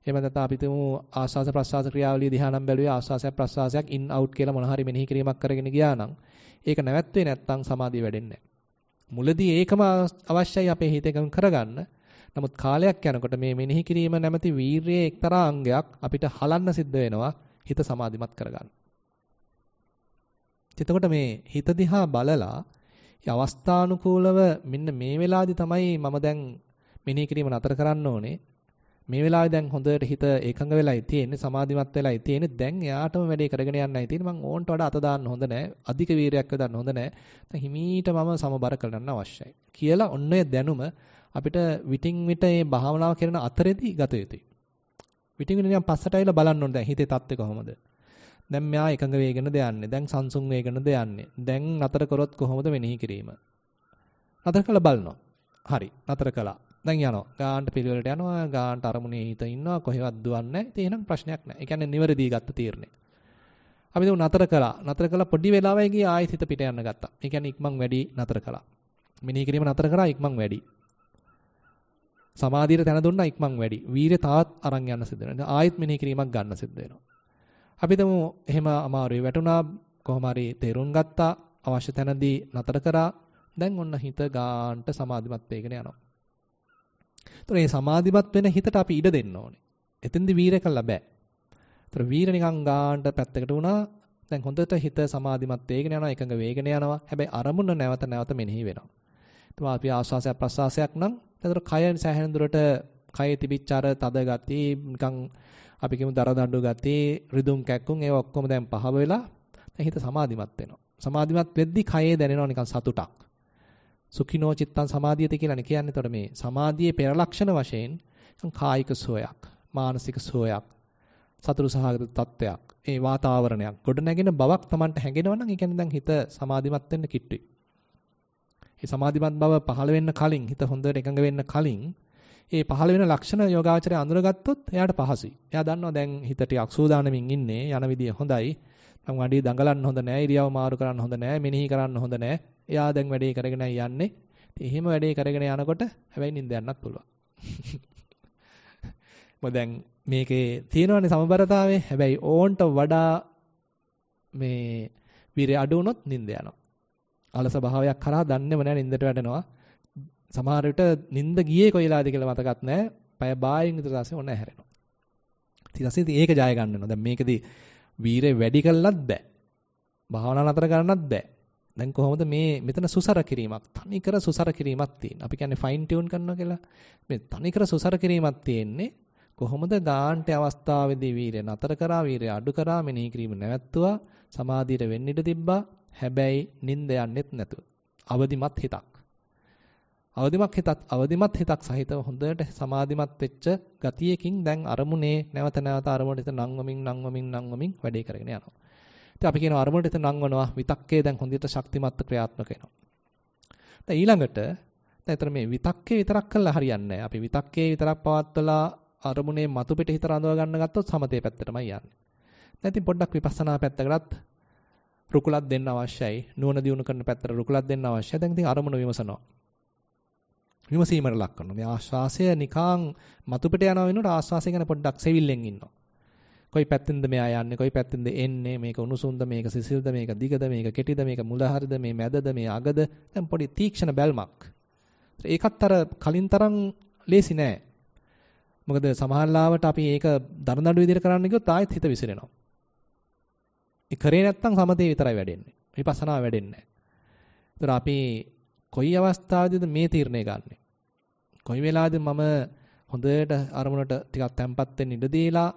එහෙම නැත්නම් අපි තුමු ආස්වාස ප්‍රස්වාස ක්‍රියාවලිය දිහා නම් බැලුවේ ආස්වාසයක් ප්‍රස්වාසයක් ඉන් අවුට් කියලා මොන හරි මෙනෙහි කිරීමක් කරගෙන ගියා නම් ඒක නැවැත්වේ නැත්තම් සමාධිය වැඩෙන්නේ මුලදී ඒකම අවශ්‍යයි අපේ හිත කරගන්න. නමුත් කාලයක් යනකොට මේ මෙනෙහි කිරීම නැමැති වීරියේ එක්තරා අංගයක් අපිට හලන්න සිද්ධ වෙනවා හිත සමාධිමත් කරගන්න. එතකොට මේ හිත දිහා බලලා ඒ අවස්ථානුකූලව මෙන්න මේ වෙලාවේදී තමයි මම දැන් මෙනෙහි කිරීම නතර කරන්න ඕනේ. මේ වෙලාවේ දැන් හොඳට හිත ඒකඟ වෙලායි තියෙන්නේ සමාධිමත් වෙලායි තියෙන්නේ දැන් එයාටම වැඩේ කරගෙන යන්නයි තියෙන්නේ මං ඕන්ට වඩා අත දාන්න හොඳ නැහැ අධික වීරයක් යොදන්න හොඳ නැහැ දැන් හිමීට මම සමබර කරගන්න අවශ්‍යයි කියලා ඔන්න ඔය දැනුම අපිට විටින් විට මේ භාවනාව කරන අතරෙදී ගත යුතුයි විටින් විට නිකන් පස්සට ඇවිල්ලා බලන්න ඕනේ දැන් හිතේ තත්ත්වය කොහොමද දැන් මෙයා එකඟ වේගෙනද යන්නේ දැන් සංසුන් වේගෙනද යන්නේ දැන් නතර කරොත් කොහොමද මෙනෙහි කිරීම නතර කළ බලනවා හරි නතර කළා දැන් යනවා. ගානට පිළිවෙලට යනවා. ගානට අරමුණේ හිත ඉන්නවා. කොහෙවත් දුවන්නේ නැහැ. ඉතින් එහෙනම් ප්‍රශ්නයක් නැහැ. ඒ කියන්නේ නිවැරදි ගත්ත තීරණය. අපි දුව නතර කළා. නතර කළා පොඩි වෙලාවකදී ආයෙත් හිත පිට යන්න ගත්තා. ඒ කියන්නේ ඉක්මන් වැඩි නතර කළා. මෙනෙහි කිරීම නතර කරා ඉක්මන් වැඩි. සමාධියට තැන දුන්නා ඉක්මන් වැඩි. වීරිය තවත් අරන් යන්න සිද්ධ වෙනවා. ආයෙත් මෙනෙහි කිරීමක් ගන්න සිද්ධ වෙනවා. අපි දුව එහෙම අමාරුවේ වැටුණා. කොහොම හරි තේරුම් ගත්තා. අවශ්‍ය තැනදී නතර කරා. දැන් ඔන්න හිත ගාන්ට සමාධිමත් වෙගෙන යනවා. ඒතර මේ සමාධිමත් වෙන හිතට අපි ඉඩ දෙන්න ඕනේ. එතෙන්දි වීරය කළා බෑ. ඒතර වීර නිකන් ගානට පැත්තකට වුණා. දැන් හොඳට හිත සමාධිමත් වේගෙන යනවා, එකඟ වේගෙන යනවා. හැබැයි අරමුණ නැවත නැවත මෙනෙහි වෙනවා. ඒතම අපි ආස්වාසය ප්‍රසආසයක් නම්, ඒතර කය සෑහෙන දුරට කය තිබිච්ච අර තද ගති නිකන් අපි කියමු දර දඬු ගති, රිදුම් කැක්කුම් ඒවා ඔක්කොම දැන් පහව වෙලා දැන් හිත සමාධිමත් වෙනවා. සමාධිමත් වෙද්දි කයේ දැනෙනවා නිකන් සතුටක්. සුඛිනෝ චිත්තං සමාධියති කියලානේ කියන්නේ. එතකොට මේ සමාධියේ පෙරලක්ෂණ වශයෙන් කායික සෝයක්, මානසික සෝයක්, සතුරු සහගත තත්වයක්, ඒ වාතාවරණයක් ගොඩ නැගෙන බවක් Tamanට හැඟෙනවා නම් ඒ කියන්නේ දැන් හිත සමාධිමත් වෙන්න කිට්ටුයි. ඒ සමාධිමත් බව පහළ වෙන්න කලින් හිත හොඳට එකඟ වෙන්න කලින් ඒ පහළ වෙන ලක්ෂණ යෝගාචරය අඳුරගත්තොත් එයාට පහසුයි. එයා දන්නවා දැන් හිත ටිකක් සූදානමින් ඉන්නේ යන විදිය හොඳයි. මම වැඩි දඟලන්න හොඳ නෑ, ඉරියව් මාරු කරන්න හොඳ නෑ, මෙනෙහි කරන්න හොඳ නෑ. එයා දැන් වැඩේ කරගෙනයි යන්නේ. එහෙම වැඩේ කරගෙන යනකොට හැබැයි නිින්ද යන්නත් පුළුවන්. <laughs> මොකද දැන් මේකේ තියෙනවනේ සමබරතාවය. හැබැයි ඕන්ට වඩා මේ විරය අඩු වුණොත් නිින්ද යනවා. අලස භාවයක් කරා දන්නේම නැහැ නිින්දට වැටෙනවා. සමහර විට නිින්ද ගියේ කොයිලාද කියලා මතකත් නැහැ. පය බායෙන් විතර දැසේ ඔන්න හැරෙනවා. ඊට පස්සේ ඉතින් ඒක ජය ගන්න වෙනවා. දැන් මේකෙදි වීරය වැඩි කළත් බෑ. භාවනා නතර කරන්නත් බෑ. දැන් කොහොමද මේ මෙතන සුසර කිරීමක් තනි කර සුසර කිරීමක් තියෙන. අපි කියන්නේ ෆයින් ටියුන් කරනවා කියලා. මේ තනි කර සුසර කිරීමක් තියෙන්නේ කොහොමද දාන්ට අවස්ථාවේදී වීරය නතර කරා වීරය අඩු කරා මෙනෙහි කිරීම නැවැත්තුවා සමාධියට වෙන්න ඉඩ තිබ්බා. හැබැයි නිින්ද යන්නෙත් නැතුව. අවදිමත් හිතක්. අවදිමත් හිතක් අවදිමත් හිතක් සහිතව හොඳට සමාධිමත් වෙච්ච ගතියකින් දැන් අරමුණේ නැවත නැවත අරමුණට නංවමින් නංවමින් නංවමින් වැඩේ කරගෙන යනවා. ඉතින් අපි කියන අරමුණට එතන නංවනවා විතක්කේ දැන් හොඳට ශක්තිමත් ක්‍රියාත්මක වෙනවා. දැන් ඊළඟට දැන් එතන මේ විතක්කේ විතරක් කළා හරියන්නේ නැහැ. අපි විතක්කේ විතරක් පවත්වලා අරමුණේ මතු පිට හිත රඳව ගන්න ගත්තොත් සමතේ පැත්තටමයි යන්නේ. දැන් ඉතින් පොඩ්ඩක් විපස්සනා පැත්තකටත් රුකුලක් දෙන්න අවශ්‍යයි. නුවණ දියුණු කරන පැත්තට රුකුලක් දෙන්න අවශ්‍යයි. දැන් ඉතින් අරමුණ විමසනවා. විමසීමට ලක් කරනවා. මේ ආශ්වාසය නිකං මතු පිට යනවා වෙනුවට ආශ්වාසය ගැන පොඩ්ඩක් සෙවිල්ලෙන් ඉන්නවා. කොයි පැත්තෙන්ද මෙයා යන්නේ කොයි පැත්තෙන්ද එන්නේ මේක උණුසුම්ද මේක සිසිල්ද මේක දිගද මේක කෙටිද මේක මුලහරිද මේ මැදද මේ අගද දැන් පොඩි තීක්ෂණ බැල්මක් ඒකත් අර කලින් තරම් ලේසි නෑ මොකද සමහරලාවට අපි ඒක දරනඩු විදිහට කරන්න ගියොත් ආයෙත් හිත විසිරෙනවා ඒ කරේ නැත්තම් සමතේ විතරයි වැඩෙන්නේ විපස්සනා වැඩෙන්නේ නෑ ඒතර අපි කොයි අවස්ථාවේද මේ තීරණය ගන්නෙ කොයි වෙලාවේද මම හොඳට අරමුණට ටිකක් තැම්පත් වෙන්න ඉඩ දීලා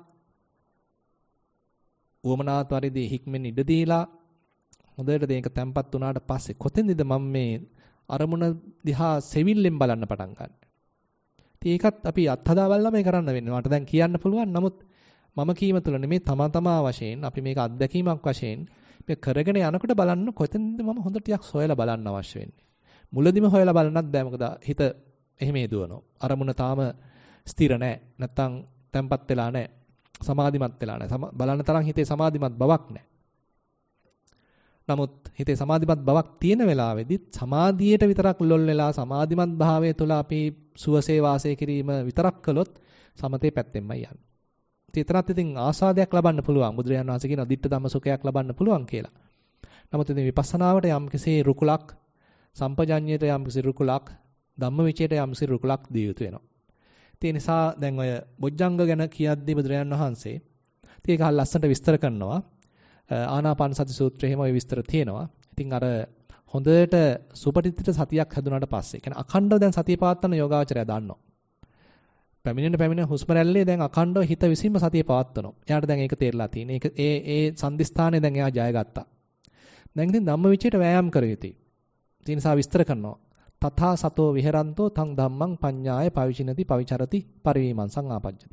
උවමනාවත් පරිදි හික්මෙන් ඉඩ දීලා හොඳට මේක තැම්පත් වුණාට පස්සේ කොතෙන්ද මම මේ අරමුණ දිහා සෙවිල්ලෙන් බලන්න පටන් ගන්න. ඉතින් ඒකත් අපි අත්හදා බලලා මේ කරන්න වෙන්නේ. මට දැන් කියන්න පුළුවන්. නමුත් මම කීම තුල නෙමේ තමා තමා වශයෙන් අපි මේක අත්දැකීමක් වශයෙන් මේ කරගෙන යනකොට බලන්න කොතෙන්ද මම හොඳ ටිකක් සොයලා බලන්න අවශ්‍ය වෙන්නේ. මුලදිම හොයලා බලන්නත් බෑ මොකද හිත එහෙම යදුවනවා. අරමුණ තාම ස්ථිර නැහැ. නැත්තම් තැම්පත් වෙලා නැහැ. සමාධිමත් වෙලා නැහැ. බලන්න තරම් හිතේ සමාධිමත් බවක් නැහැ. නමුත් හිතේ සමාධිමත් බවක් තියෙන වෙලාවේදී සමාධියට විතරක් ලොල් වෙලා සමාධිමත් භාවය තුළ අපි සුවසේ වාසය කිරීම විතරක් කළොත් සමතේ පැත්තෙන්මයි යන්නේ. ඒතරත් ඉතින් ආසාදයක් ලබන්න පුළුවන්. බුදුරජාණන් වහන්සේ කියන අදිත්ත ධම්ම සුඛයක් ලබන්න පුළුවන් කියලා. නමුත් ඉතින් විපස්සනාවට යම් කෙසේ රුකුලක්, සම්පජඤ්ඤයට යම් කෙසේ රුකුලක්, ධම්ම විචයට යම් කෙසේ රුකුලක් දිය යුතු වෙනවා. ඒ නිසා දැන් ඔය බොජ්ජංග ගැන කියද්දී බුදුරජාන් වහන්සේ ඉතින් ඒක ලස්සනට විස්තර කරනවා. ආනාපාන සති සූත්‍රයේම ওই විස්තර තියෙනවා. ඉතින් අර හොඳට සුපටිත්‍ිත සතියක් හැදුනාට පස්සේ කියන්නේ අඛණ්ඩව දැන් සතිය පවත්වන යෝගාචරය දන්නවා. පැමිණෙන පැමිණෙන හුස්ම රැල්ලේ දැන් අඛණ්ඩව හිත විසින්ම සතිය පවත්වනවා. එයාට දැන් ඒක තේරලා තියෙන. ඒක ඒ ඒ සම්දිස්ථානයේ දැන් එයා ජයගත්තා. දැන් ඉතින් ධම්මවිචයට වෑයම් කර යුතුයි. ඒ නිසා විස්තර කරනවා. තථා සතෝ විහෙරන්තෝ තං ධම්මං පඤ්ඤාය පවිචිනති පවිචරති පරිවිමංසං ආපජ්ජති.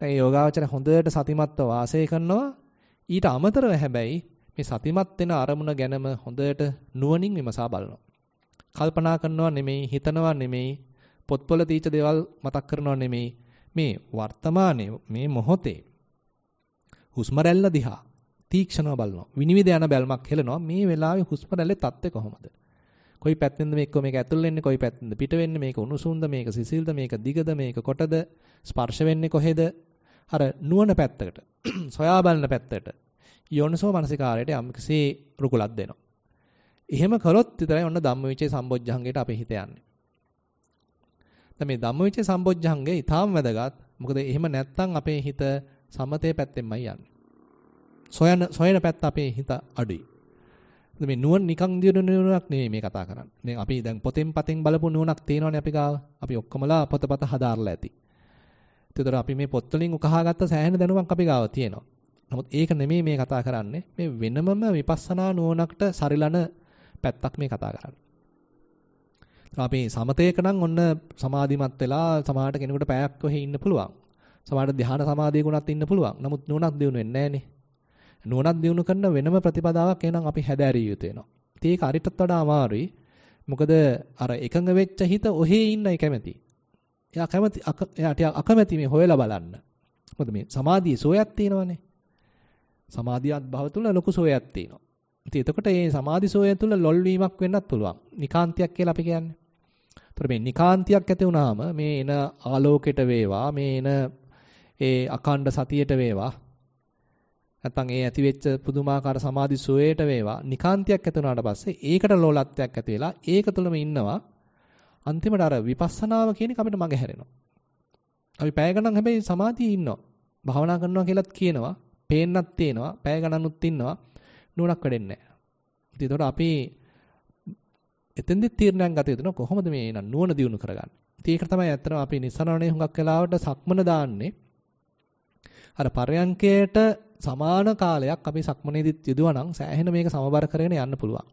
දැන් යෝගාවචර හොඳට සතිමත්ව වාසය කරනවා ඊට අමතරව හැබැයි මේ සතිමත් වෙන අරමුණ ගැනම හොඳට නුවණින් විමසා බලනවා. කල්පනා කරනවා නෙමෙයි හිතනවා නෙමෙයි පොත්වල තීච දේවල් මතක් කරනවා නෙමෙයි මේ වර්තමානයේ මේ මොහොතේ හුස්ම රැල්ල දිහා තීක්ෂණව බලනවා විනිවිද යන බැල්මක් හෙලනවා මේ වෙලාවේ හුස්ම රැල්ලේ තත්ත්වය කොහොමද කොයි පැත්තෙන්ද මේක මේක ඇතුල් වෙන්නේ කොයි පැත්තෙන්ද පිට වෙන්නේ මේක උණුසුම්ද මේක සිසිල්ද මේක දිගද මේක කොටද ස්පර්ශ වෙන්නේ කොහෙද අර නුවණ පැත්තකට <clears throat> සොයා බලන පැත්තකට යෝනසෝ මනසිකාරයට යම්කිසි රුකුලක් දෙනවා එහෙම කළොත් විතරයි ඔන්න ධම්මවිචේ සම්බොජ්ජංගයට අපේ හිත යන්නේ දැන් මේ ධම්මවිචේ සම්බොජ්ජංගය ඊටාම් වැදගත් මොකද එහෙම නැත්තම් අපේ හිත සමතේ පැත්තෙන්මයි යන්නේ සොයන සොයන පැත්ත අපේ හිත අඩුයි මේ නුවණ නිකන් දිනු නුවණක් නෙමෙයි මේ කතා කරන්නේ. දැන් අපි දැන් පොතෙන් පතෙන් බලපු නුවණක් තියෙනවනේ අපි ගාව. අපි ඔක්කොමලා පොතපත හදාarලා ඇති. ඒතතර අපි මේ පොත් වලින් උකහාගත්ත සෑහෙන දැනුමක් අපි ගාව තියෙනවා. නමුත් ඒක නෙමෙයි මේ කතා කරන්නේ. මේ වෙනමම විපස්සනා නුවණකට සරිලන පැත්තක් මේ කතා කරන්නේ. අපි සමතේක නම් ඔන්න සමාධිමත් වෙලා සමාහට කෙනෙකුට පැයක් ඉන්න පුළුවන්. සමාහට ධ්‍යාන සමාධියකුණත් ඉන්න පුළුවන්. නමුත් නුවණක් දිනුනෙන්නේ නැහනේ. නුවණක් දිනු කරන වෙනම ප්‍රතිපදාවක් එහෙනම් අපි හැදෑරිය යුතු වෙනවා. ඉතින් ඒක අරිටත් වඩා අමාරුයි. මොකද අර එකඟ වෙච්ච හිත ඔහේ ඉන්නයි කැමති. එයා කැමති එයාට අකමැති මේ හොයලා බලන්න. මොකද මේ සමාධියේ සෝයක් තියෙනවනේ. සමාධියත් භව තුල ලොකු සෝයක් තියෙනවා. ඉතින් එතකොට මේ සමාධි සෝය තුල ලොල් වීමක් වෙන්නත් පුළුවන්. නිකාන්තියක් කියලා අපි කියන්නේ. ඒතර මේ නිකාන්තියක් ඇති වුනහම මේ එන ආලෝකයට වේවා මේ එන ඒ අකණ්ඩ සතියට වේවා නැත්නම් ඒ ඇති වෙච්ච පුදුමාකාර සමාධි සෝයයට වේවා නිකාන්තියක් ඇති වුණාට පස්සේ ඒකට ලෝලත්වයක් ඇති වෙලා ඒක තුළම ඉන්නවා අන්තිමට අර විපස්සනාව කියන එක අපිට මඟ හැරෙනවා අපි පැය ගණන් හැබැයි සමාධියේ ඉන්නවා භාවනා කරනවා කියලත් කියනවා පේන්නත් තියෙනවා පැය ගණනුත් ඉන්නවා නුවණක් වැඩෙන්නේ නැහැ ඉතින් අපි එතෙන්දි තීරණයක් ගත යුතුන කොහොමද මේ නුවණ දියුණු කරගන්නේ ඉතින් ඒක තමයි ඇත්තටම අපි නිසනවනේ හුඟක් වෙලාවට සක්මන දාන්නේ අර පරයන්කයට සමාන කාලයක් අපි සක්මනේදිත් යෙදුවනම් සෑහෙන මේක සමබර කරගෙන යන්න පුළුවන්.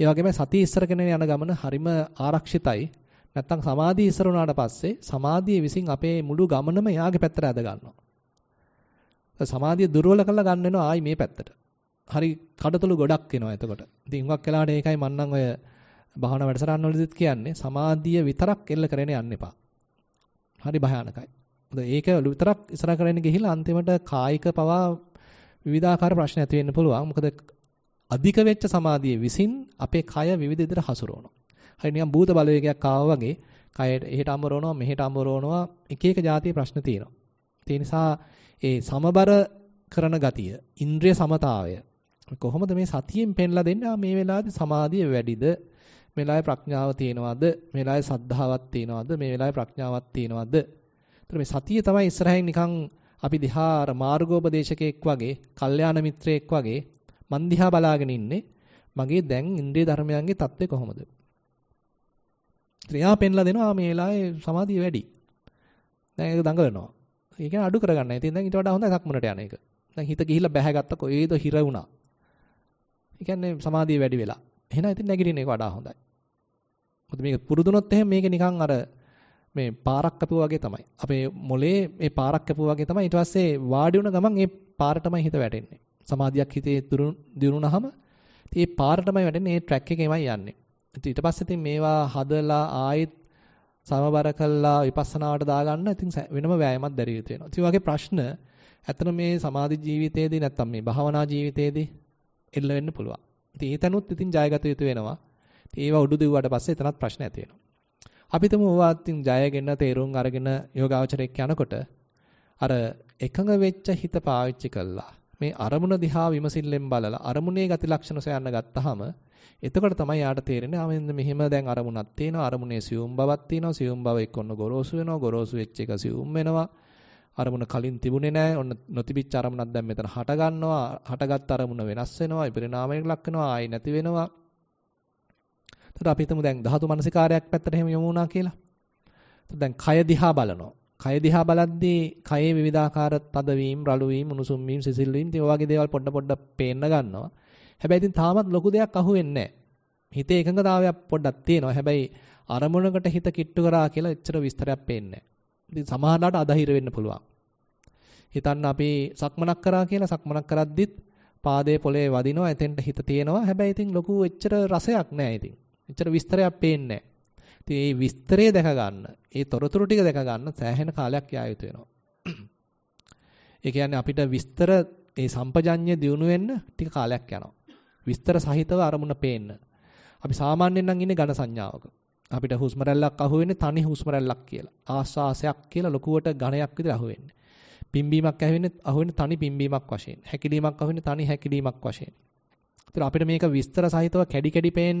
ඒ වගේම සතිය ඉස්සරගෙන යන ගමන හරිම ආරක්ෂිතයි. නැත්තම් සමාධිය ඉස්සර වුණාට පස්සේ සමාධිය විසින් අපේ මුළු ගමනම එයාගේ පැත්තට ඇද ගන්නවා. සමාධිය දුර්වල කරලා ගන්න වෙනවා ආයි මේ පැත්තට. හරි කඩතොළු ගොඩක් එනවා එතකොට. ඉතින් හුඟක් වෙලාට ඒකයි මන්නම් ඔය භාවනා වැඩසටහන් වලදීත් කියන්නේ සමාධිය විතරක් එල්ල කරගෙන යන්න එපා. හරි භයානකයි. ඒක විතරක් ඉස්සරහ කරගෙන ගිහිල්ලා අන්තිමට කායික පවා විවිධාකාර ප්‍රශ්න ඇති වෙන්න පුළුවන්. මොකද අධික වෙච්ච සමාධිය විසින් අපේ කය විවිධ විදිහට හසුරවනවා. හරි නිකන් භූත බලවේගයක් ආවා වගේ කයට එහෙට අඹරවනවා මෙහෙට අඹරවනවා එක එක જાතිය ප්‍රශ්න තියෙනවා. ඒ නිසා ඒ සමබර කරන ගතිය, ඉන්ද්‍රිය සමතාවය කොහොමද මේ සතියෙන් පෙන්ලා දෙන්නේ? මේ වෙලාවේ සමාධිය වැඩිද? මේ වෙලාවේ ප්‍රඥාව තියෙනවද? මේ වෙලාවේ සද්ධාවක් තියෙනවද? මේ වෙලාවේ ප්‍රඥාවක් තියෙනවද? මේ සතිය තමයි ඉස්සරහින් නිකන් අපි දිහා අර මාර්ගෝපදේශකෙක් වගේ, කල්යාණ මිත්‍රයෙක් වගේ මන් දිහා බලාගෙන ඉන්නේ. මගේ දැන් ඉන්ද්‍රිය ධර්මයන්ගේ தත්ත්වය කොහොමද? ක්‍රියා පෙන්ලා දෙනවා මේ වෙලාවේ සමාධිය වැඩි. දැන් ඒක දඟලනවා. ඒ කියන්නේ අඩු කරගන්න. ඉතින් දැන් ඊට වඩා හොඳයි සක්මනට යන එක. දැන් හිත ගිහිල්ලා බැහැගත්ත කොහේද හිර වුණා. ඒ කියන්නේ සමාධිය වැඩි වෙලා. එහෙනම් ඉතින් නැගිටින එක වඩා හොඳයි. මොකද මේක පුරුදුනොත් එහෙම මේක නිකන් අර මේ පාරක් කැපුවා වගේ තමයි. අපේ මොලේ මේ පාරක් කැපුවා වගේ තමයි ඊට පස්සේ වාඩි වුණ ගමන් ඒ පාරටමයි හිත වැටෙන්නේ. සමාධියක් හිතේ දිනුනහම ඉතින් ඒ පාරටමයි වැටෙන්නේ ඒ ට්‍රැක් එකේමයි යන්නේ. ඉතින් ඊට පස්සේ ඉතින් මේවා හදලා ආයෙත් සමබර කළා විපස්සනාවට දාගන්න ඉතින් වෙනම වෑයමක් දැරිය යුතු වෙනවා. ඉතින් වගේ ප්‍රශ්න ඇත්තට මේ සමාධි ජීවිතයේදී නැත්තම් මේ භාවනා ජීවිතයේදී එල්ල වෙන්න පුළුවන්. ඉතින් ඒ තනුත් ඉතින් ජයගත යුතු වෙනවා. ඉතින් ඒවා උඩු දෙව්වට පස්සේ එතනත් ප්‍රශ්න ඇති වෙනවා. අපිටම වාත්තින් ජයගෙන තේරුම් අරගෙන යෝගාවචරයක් යනකොට අර එකඟ වෙච්ච හිත පාවිච්චි කළා. මේ අරමුණ දිහා විමසිල්ලෙන් බලලා අරමුණේ ගති ලක්ෂණ සොයන්න ගත්තාම එතකොට තමයි යාට තේරෙන්නේ ආ මෙන්න මෙහෙම දැන් අරමුණක් තියෙනවා අරමුණේ සියුම් බවක් තියෙනවා සියුම් බව එක්ක ඔන්න ගොරෝසු වෙනවා ගොරෝසු වෙච්ච එක සියුම් වෙනවා අරමුණ කලින් තිබුණේ නැහැ ඔන්න නොතිබිච්ච අරමුණක් දැන් මෙතන හට ගන්නවා හටගත් අරමුණ වෙනස් වෙනවා ඉපරිණාමයක ලක් වෙනවා ආයි නැති වෙනවා එතකොට අපි හිතමු දැන් ධාතු මනසිකාරයක් පැත්තට එහෙම යමු වුණා කියලා. එතකොට දැන් කය දිහා බලනවා. කය දිහා බලද්දී කයේ විවිධාකාර තදවීම්, රළුවීම්, උණුසුම් වීම්, සිසිල් වීම්, ඉතින් වගේ දේවල් පොඩ පොඩ පේන්න ගන්නවා. හැබැයි ඉතින් තාමත් ලොකු දෙයක් අහුවෙන්නේ නැහැ. හිතේ එකඟතාවයක් පොඩ්ඩක් තියෙනවා. හැබැයි අරමුණකට හිත කිට්ටු කරා කියලා එච්චර විස්තරයක් පේන්නේ නැහැ. ඉතින් සමහරලාට අදහිර වෙන්න පුළුවන්. හිතන්න අපි සක්මනක් කරා කියලා සක්මනක් කරද්දිත් පාදයේ පොළවේ වදිනවා එතෙන්ට හිත තියෙනවා හැබැයි ඉතින් ලොකු එච්චර රසයක් නැහැ ඉතින් එච්චර විස්තරයක් පේන්නේ නැහැ. මේ විස්තරය දැක ගන්න, ඒ තොරතුරු ටික දැක ගන්න සෑහෙන කාලයක් යා යුතු වෙනවා. ඒ කියන්නේ අපිට විස්තර ඒ සම්පජඤ්ඤය දිනු වෙන්න ටික කාලයක් යනවා. විස්තර සහිතව අරමුණ පේන්න. අපි සාමාන්‍යයෙන් නම් ඉන්නේ ඝන සංඥාවක. අපිට හුස්ම රැල්ලක් අහුවෙන්නේ තනි හුස්ම රැල්ලක් කියලා. ආස්වාසයක් කියලා ලොකුවට ඝණයක් විතර අහුවෙන්නේ. පිම්බීමක් ඇහුවෙන්නේ අහුවෙන්නේ තනි පිම්බීමක් වශයෙන්. හැකිලීමක් අහුවෙන්නේ තනි හැකිලීමක් වශයෙන්. ඒතර අපිට මේක විස්තර සහිතව කැඩි කැඩි පේන්න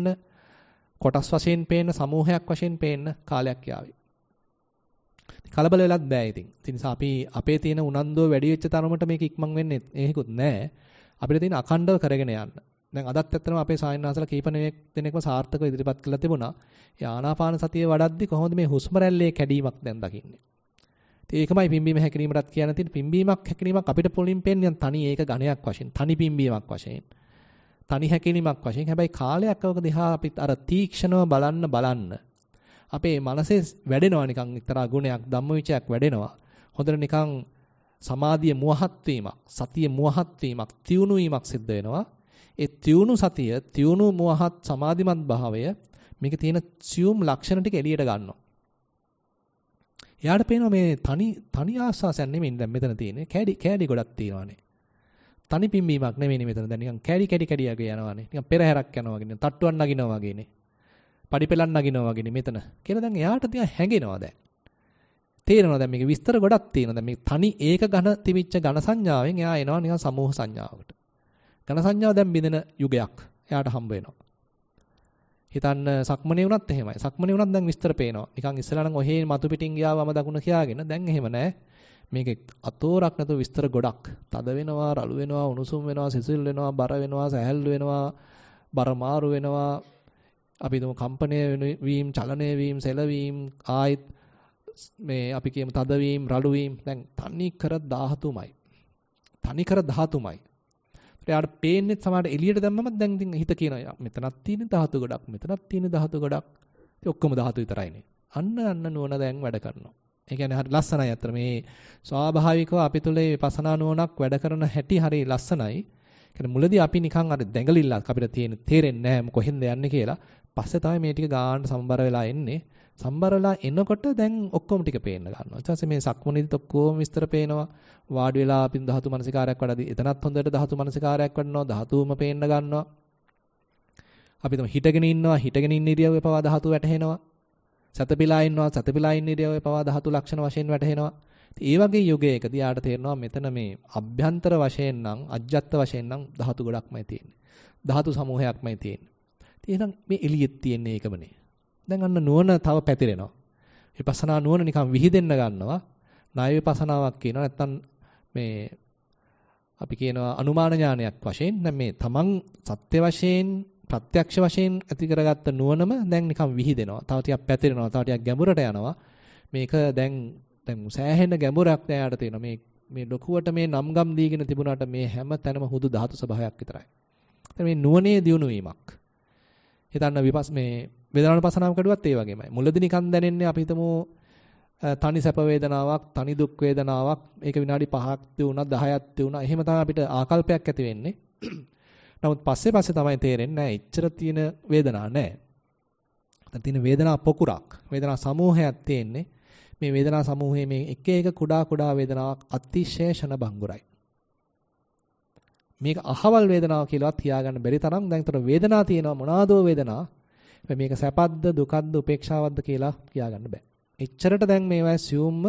කොටස් වශයෙන් පේන්න සමූහයක් වශයෙන් පේන්න කාලයක් යාවේ. කලබල වෙලත් බෑ ඉතින්. ඉතින් අපි අපේ තියෙන උනන්දුව වැඩි වෙච්ච තරමට මේක ඉක්මන් වෙන්නේ එහෙකුත් නෑ. අපිට තියෙන අඛණ්ඩව කරගෙන යන්න. දැන් අදත් ඇත්තටම අපේ සායනහසලා කීපනෙක් දෙනෙක්ම සාර්ථකව ඉදිරිපත් කළා තිබුණා. ඒ ආනාපාන සතිය වඩද්දි කොහොමද මේ හුස්ම රැල්ලේ කැඩීමක් දැන් දකින්නේ? ඉතින් ඒකමයි පිම්බීම හැකිරීමටත් කියන්න තියෙන පිම්බීමක් හැකිරීමක් අපිට පොලින් පෙන්නේ තනි ඒක ඝණයක් වශයෙන්, තනි පිම්බීමක් වශයෙන්. තනි හැකිලීමක් වශයෙන් හැබැයි කාලයක් අවක දිහා අපිත් අර තීක්ෂණව බලන්න බලන්න අපේ මනසේ වැඩෙනවා නිකන් එක්තරා ගුණයක් ධම්මවිචයක් වැඩෙනවා හොඳට නිකන් සමාධිය මුවහත් සතිය මුවහත් වීමක් සිද්ධ වෙනවා ඒ තියුණු සතිය තියුණු මුවහත් සමාධිමත් භාවය මේකේ තියෙන සියුම් ලක්ෂණ ටික එළියට ගන්නවා එයාට පේනවා මේ තනි තනි ආස්වාසයක් නෙමෙයි දැන් මෙතන තියෙන්නේ කෑඩි කෑඩි ගොඩක් තියෙනවානේ තනි පිම්බීමක් නෙවෙයිනේ මෙතන. දැන් නිකන් කැරි කැරි කැඩි යගේ යනවානේ. නිකන් පෙරහැරක් යනවා වගේ නේ. තට්ටුවක් නගිනවා වගේනේ. පඩිපෙලක් නගිනවා වගේනේ මෙතන. කියලා දැන් එයාට ටිකක් හැඟෙනවා දැන්. තේරෙනවා දැන් මේක විස්තර ගොඩක් තියෙනවා. දැන් මේ තනි ඒක ඝන තිමිච්ච ඝන සංඥාවෙන් එයා එනවා නිකන් සමූහ සංඥාවකට. ඝන සංඥාව දැන් බිඳෙන යුගයක් එයාට හම්බ වෙනවා. හිතන්න සක්මනේ වුණත් එහෙමයි. සක්මනේ වුණත් දැන් විස්තර පේනවා. නිකන් ඉස්සලා නම් ඔහේ මතු පිටින් ගියා වම දකුණ කියාගෙන දැන් එහෙම නැහැ. මේකේ අතෝරක් නැතුව විස්තර ගොඩක්. තද වෙනවා, රළු වෙනවා, උණුසුම් වෙනවා, සිසිල් වෙනවා, බර වෙනවා, සැහැල්ලු වෙනවා, බර මාරු වෙනවා. අපි දුම කම්පණය වීම, චලනය වීම, සෙලවීම, ආයෙත් මේ අපි කියමු තද වීම, රළු වීම. දැන් තනි කර ධාතුමයි. තනි කර ධාතුමයි. එයාට පේන්නේ සමහර එළියට දැම්මම දැන් ඉතින් හිත කියනවා මෙතනක් තියෙන ධාතු ගොඩක් මෙතනක් තියෙන ධාතු ගොඩක් ඉතින් ඔක්කොම ධාතු විතරයිනේ අන්න අන්න නුවණ දැන් වැඩ කරනවා ඒ කියන්නේ හරි ලස්සනයි අතර මේ ස්වාභාවිකව අපි තුලේ විපස්සනා නුවණක් වැඩ කරන හැටි හරි ලස්සනයි. කියන්නේ මුලදී අපි නිකන් අර දැඟලිල්ලක් අපිට තියෙන තේරෙන්නේ නැහැ කොහෙන්ද යන්නේ කියලා. පස්සේ තමයි මේ ටික ගාන්න සම්බර වෙලා එන්නේ. සම්බර වෙලා එනකොට දැන් ඔක්කොම ටික පේන්න ගන්නවා. ඊට පස්සේ මේ සක්මනේදිත් ඔක්කොම විස්තර පේනවා. වාඩි වෙලා අපි ධාතු මනසිකාරයක් වඩදී එතනත් හොඳට ධාතු මනසිකාරයක් වඩනවා. ධාතුම පේන්න ගන්නවා. අපි තම හිටගෙන ඉන්නවා. හිටගෙන ඉන්න ඉරියව්ව පවා ධාතු වැටහෙනවා. සතපිලා ඉන්නවා සතපිලා ඉන්න ඉරියව්වේ පවා ධාතු ලක්ෂණ වශයෙන් වැටහෙනවා. ඒ වගේ යුගයකදී යාට තේරෙනවා මෙතන මේ අභ්‍යන්තර වශයෙන් නම් අජ්ජත්ත වශයෙන් නම් ධාතු ගොඩක්මයි තියෙන්නේ. ධාතු සමූහයක්මයි තියෙන්නේ. ඉතින් මේ එළියෙත් තියෙන්නේ ඒකමනේ. දැන් අන්න නුවණ තව පැතිරෙනවා. විපස්සනා නුවණ නිකන් විහිදෙන්න ගන්නවා. ණය විපස්සනාවක් කියනවා නැත්තම් මේ අපි කියනවා අනුමාන ඥානයක් වශයෙන්. දැන් මේ තමන් සත්‍ය වශයෙන් ප්‍රත්‍යක්ෂ වශයෙන් ඇති කරගත්ත නුවණම දැන් නිකන් විහිදෙනවා. තව ටිකක් පැතිරෙනවා. තව ටිකක් ගැඹුරට යනවා. මේක දැන් දැන් සෑහෙන ගැඹුරක් නෑට තියෙනවා. මේ මේ ලොකුවට මේ නම්ගම් දීගෙන තිබුණාට මේ හැම තැනම හුදු ධාතු ස්වභාවයක් විතරයි. මේ නුවණේ දියුණු වීමක්. හිතන්න විපස් මේ වේදනාවන පසනාව කඩුවත් ඒ වගේමයි. මුලදී නිකන් දැනෙන්නේ අපි හිතමු තනි සැප වේදනාවක් තනි දුක් වේදනාවක් ඒක විනාඩි 5ක් තියුණා 10ක් තියුණා එහෙම තමයි අපිට ආකල්පයක් ඇති වෙන්නේ නමුත් පස්සේ පස්සේ තමයි තේරෙන්නේ නැහැ. එච්චර තියෙන වේදනාවක් නැහැ. දැන් තියෙන වේදනා පොකුරක්. වේදනා සමූහයක් තියෙන්නේ. මේ වේදනා සමූහයේ මේ එක එක කුඩා කුඩා වේදනාවක් අතිශය ෂණ බංගුරයි. මේක අහවල් වේදනාව කියලාවත් තියාගන්න බැරි තරම් දැන් උතර වේදනා තියෙනවා මොනවාදෝ වේදනා. මේක සැපද්ද දුකද්ද උපේක්ෂාවද්ද කියලා කියාගන්න බෑ. එච්චරට දැන් මේවා සියුම්ම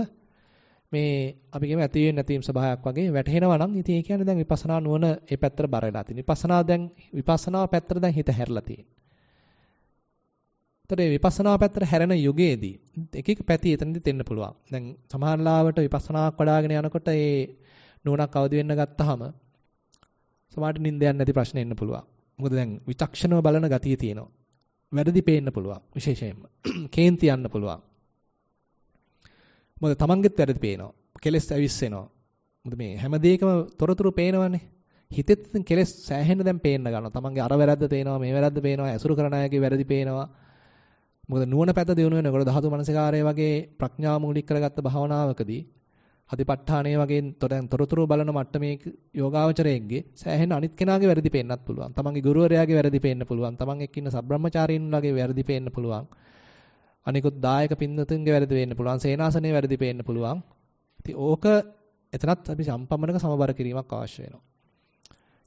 මේ අපි කියමු ඇති වෙන නැතිවීම ස්වභාවයක් වගේ වැටහෙනවා නම් ඉතින් ඒ කියන්නේ දැන් විපස්සනා නුවණ ඒ පැත්තට බර වෙලා තියෙන. විපස්සනා දැන් විපස්සනා පැත්තට දැන් හිත හැරලා තියෙන. ඒතර මේ විපස්සනා පැත්තට හැරෙන යුගයේදී එක එක පැති එතනදී දෙන්න පුළුවන්. දැන් සමහර ලාවට විපස්සනාක් වඩ아가ගෙන යනකොට ඒ නුවණක් අවදි වෙන්න ගත්තාම සමහරට නිින්දයක් නැති ප්‍රශ්න එන්න පුළුවන්. මොකද දැන් විචක්ෂණව බලන ගතිය තියෙනවා. වැරදි පේන්න පුළුවන් විශේෂයෙන්ම. කේන්ති යන්න පුළුවන්. මොකද තමන්ගෙත් වැරදි පේනවා. කෙලස් ඇවිස්සෙනවා. මොකද මේ හැම දෙයකම තොරතුරු පේනවනේ. හිතෙත් කෙලස් සෑහෙන දැන් පේන්න ගන්නවා. තමන්ගේ අර වැරද්ද පේනවා, මේ වැරද්ද පේනවා, ඇසුරු කරන අයගේ වැරදි පේනවා. මොකද නුවණ පැත දිනු වෙනකොට ධාතු මනසිකාරය වගේ ප්‍රඥා මූලික කරගත්ත භාවනාවකදී හදිපත්ඨානයේ වගේ තොරෙන් තොරතුරු බලන මට්ටමේ යෝගාවචරයෙක්ගේ සෑහෙන අනිත් කෙනාගේ වැරදි පේන්නත් පුළුවන්. තමන්ගේ ගුරුවරයාගේ වැරදි පේන්න පුළුවන්. තමන් එක්ක ඉන්න සබ්‍රහ්මචාරීන්ලාගේ වැරදි පේන්න පුළුවන්. අනිකුත් දායක පින්නතුන්ගේ වැරදි වෙන්න පුළුවන්. සේනාසනේ වැරදි වෙන්න පුළුවන්. ඉතින් ඕක එතනත් අපි සම්පමණක සමබර කිරීමක් අවශ්‍ය වෙනවා.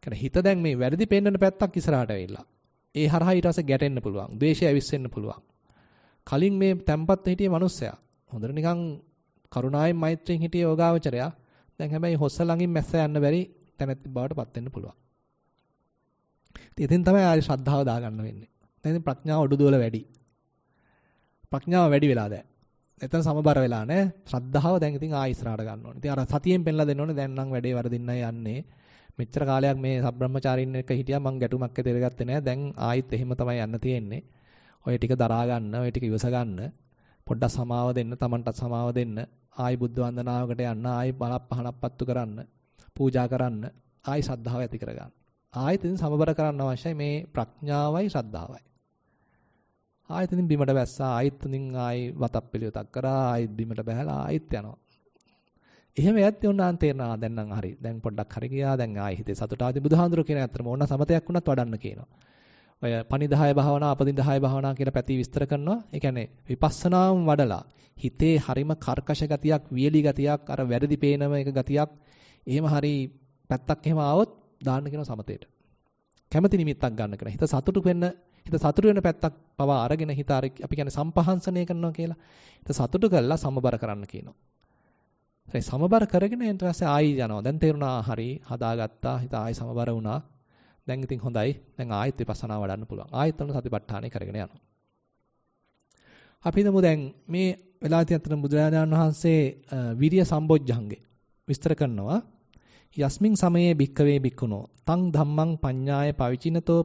කියන්නේ හිත දැන් මේ වැරදි පෙන්නන පැත්තක් ඉස්සරහට වෙලා. ඒ හරහා ඊට පස්සේ ගැටෙන්න පුළුවන්. ද්වේෂය ඇවිස්සෙන්න පුළුවන්. කලින් මේ තැම්පත් හිටියේ මිනිස්සයා. හොඳට නිකන් කරුණාවෙන් මෛත්‍රියෙන් හිටියේ යෝගාවචරයා. දැන් හැබැයි හොස්ස ළඟින් මැස්ස යන්න බැරි තැනක් බවට පත් වෙන්න පුළුවන්. ඉතින් තමයි ආය ශ්‍රද්ධාව දාගන්න වෙන්නේ. දැන් ප්‍රඥාව ඔඩු දුවල වැඩි. ප්‍රඥාව වැඩි වෙලා දැන්. එතන සමබර වෙලා නැහැ. ශ්‍රද්ධාව දැන් ඉතින් ආයෙ ඉස්සරහට ගන්න ඕනේ. ඉතින් අර සතියෙන් පෙන්ලා දෙන්න ඕනේ දැන් නම් වැඩේ වරදින්නයි යන්නේ. මෙච්චර කාලයක් මේ සබ්‍රහ්මචාරින් එක හිටියා මං ගැටුමක් ඇදලා ගත්තේ නැහැ. දැන් ආයෙත් එහෙම තමයි යන්න තියෙන්නේ. ඔය ටික දරා ගන්න, ඔය ටික ඉවස ගන්න. පොඩ්ඩක් සමාව දෙන්න, Tamanටත් සමාව දෙන්න. ආයි බුද්ධ වන්දනාවකට යන්න, ආයි බලක් පහනක් පත්තු කරන්න, පූජා කරන්න, ආයි ශ්‍රද්ධාව ඇති කරගන්න. ආයෙත් ඉතින් සමබර කරන්න අවශ්‍යයි මේ ප්‍රඥාවයි ශ්‍රද්ධාවයි. ආයෙත් ඉතින් බිමට වැස්සා ආයෙත් ඉතින් ආයෙ වතක් පිළිවෙතක් කරා ආයෙත් බිමට බහැලා ආයෙත් යනවා. එහෙම යත් උන්නාන් තේරෙනවා දැන් නම් හරි. දැන් පොඩ්ඩක් හරි ගියා. දැන් ආයෙ හිතේ සතුට ආදී බුදුහාඳුර කියන අතරම ඕන සමතයක් වුණත් වඩන්න කියනවා. ඔය පනිදාය භාවනා අපදිදාය භාවනා කියලා පැති විස්තර කරනවා. ඒ කියන්නේ විපස්සනාම් වඩලා හිතේ හරිම කර්කශ ගතියක්, වියලි ගතියක්, අර වැරදි පේනම එක ගතියක් එහෙම හරි පැත්තක් එහෙම ආවොත් දාන්න කියන සමතේට. කැමැති නිමිත්තක් ගන්න කියලා. හිත සතුටු වෙන්න හිත සතුටු වෙන පැත්තක් පවා අරගෙන හිත අර අපි කියන්නේ සම්පහන්සනය කරනවා කියලා. හිත සතුටු කරලා සමබර කරන්න කියනවා. ඒ සමබර කරගෙන ඊට පස්සේ ආයි යනවා. දැන් තේරුණා හරි හදාගත්තා. හිත ආයි සමබර වුණා. දැන් ඉතින් හොඳයි. දැන් ආයෙත් විපස්සනා වඩන්න පුළුවන්. ආයෙත් තමයි සතිපට්ඨානය කරගෙන යනවා. අපි හිතමු දැන් මේ වෙලාවේදී අතන බුදුරජාණන් වහන්සේ විරිය සම්බොජ්ජංගේ විස්තර කරනවා. යස්මින් සමයේ භික්කවේ භික්ඛුනෝ තං ධම්මං පඤ්ඤාය පවිචිනතෝ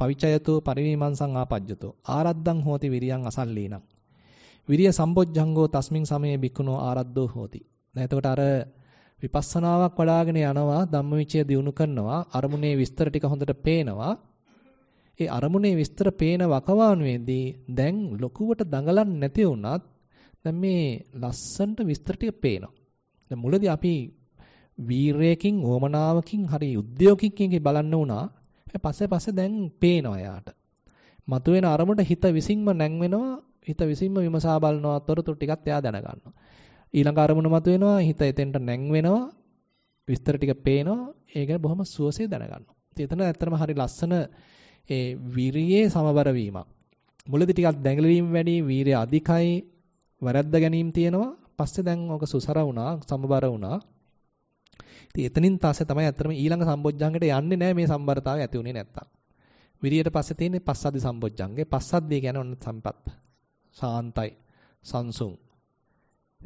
පවිචයතෝ පරිවිමංසං ආපජ්ජතෝ ආරද්දං හෝති විරියං අසල්ලීනං විරිය සම්බොජ්ජංගෝ තස්මින් සමයේ භික්ඛුනෝ ආරද්දෝ හෝති දැන් එතකොට අර විපස්සනාවක් වඩාගෙන යනවා ධම්මවිචය දියුණු කරනවා අරමුණේ විස්තර ටික හොඳට පේනවා ඒ අරමුණේ විස්තර පේන වකවානුවේදී දැන් ලොකුවට දඟලන්නේ නැති වුණත් දැන් මේ ලස්සන්ට විස්තර ටික පේනවා දැන් මුලදී අපි වීරයකින් ඕමනාවකින් හරි උද්‍යෝගකින් කියන්නේ බලන්න වුණා. පස්සේ පස්සේ දැන් පේනවා යාට. මතුවෙන අරමුණට හිත විසින්ම නැංවෙනවා. හිත විසින්ම විමසා බලනවා. තොරතුරු ටිකක් එයා දැනගන්නවා. ඊළඟ අරමුණ මතුවෙනවා. හිත එතෙන්ට නැංවෙනවා. විස්තර ටික පේනවා. ඒක බොහොම සුවසේ දැනගන්නවා. එතන ඇත්තටම හරි ලස්සන ඒ විරියේ සමබර වීමක්. මුලදී ටිකක් දැඟලවීම වැඩි වීරය අධිකයි වැරද්ද ගැනීම තියෙනවා. පස්සේ දැන් ඕක සුසර වුණා, සමබර වුණා. ඉතින් එතනින් පස්සේ තමයි අත්‍තරම ඊළඟ සම්බොජ්ජංගයට යන්නේ නැහැ මේ සම්බරතාවය ඇති උනේ නැත්තම්. විරියට පස්සේ තියෙන්නේ පස්සද්ධි සම්බොජ්ජංගේ. පස්සද්ධිය කියන්නේ ඔන්න සම්පත්. සාන්තයි. සංසුන්.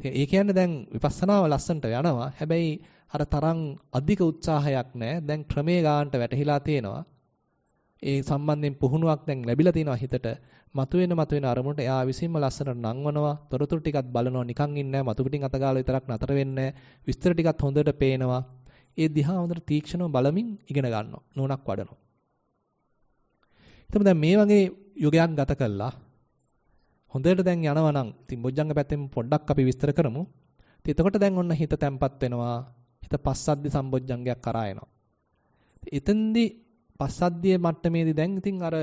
ඒ කියන්නේ දැන් විපස්සනාව ලස්සන්ට යනවා. හැබැයි අර තරම් අධික උත්සාහයක් නැහැ. දැන් ක්‍රමේ ගන්නට වැටහිලා තියෙනවා. ඒ සම්බන්ධයෙන් පුහුණුවක් දැන් ලැබිලා තියෙනවා හිතට. මතුවෙන මතුවෙන අරමුණට එයා විසින්ම ලස්සනට නංවනවා. තොරතුරු ටිකක් බලනවා. නිකන් ඉන්නේ නැහැ. මතු පිටින් අතගාලා විතරක් නතර වෙන්නේ නැහැ. විස්තර ටිකත් හොඳට පේනවා. ඒ දිහා හොඳට තීක්ෂණව බලමින් ඉගෙන ගන්නවා. නුවණක් වඩනවා. එතකොට දැන් මේ වගේ යුගයක් ගත කළා. හොඳට දැන් යනවා නම් ඉතින් බොජ්ජංග පැත්තෙන් පොඩ්ඩක් අපි විස්තර කරමු. ඉතින් එතකොට දැන් ඔන්න හිත තැම්පත් වෙනවා. හිත පස්සද්ධි සම්බොජ්ජංගයක් කරා එනවා. එතෙන්දී පස්සද්ධියේ මට්ටමේදී දැන් ඉතින් අර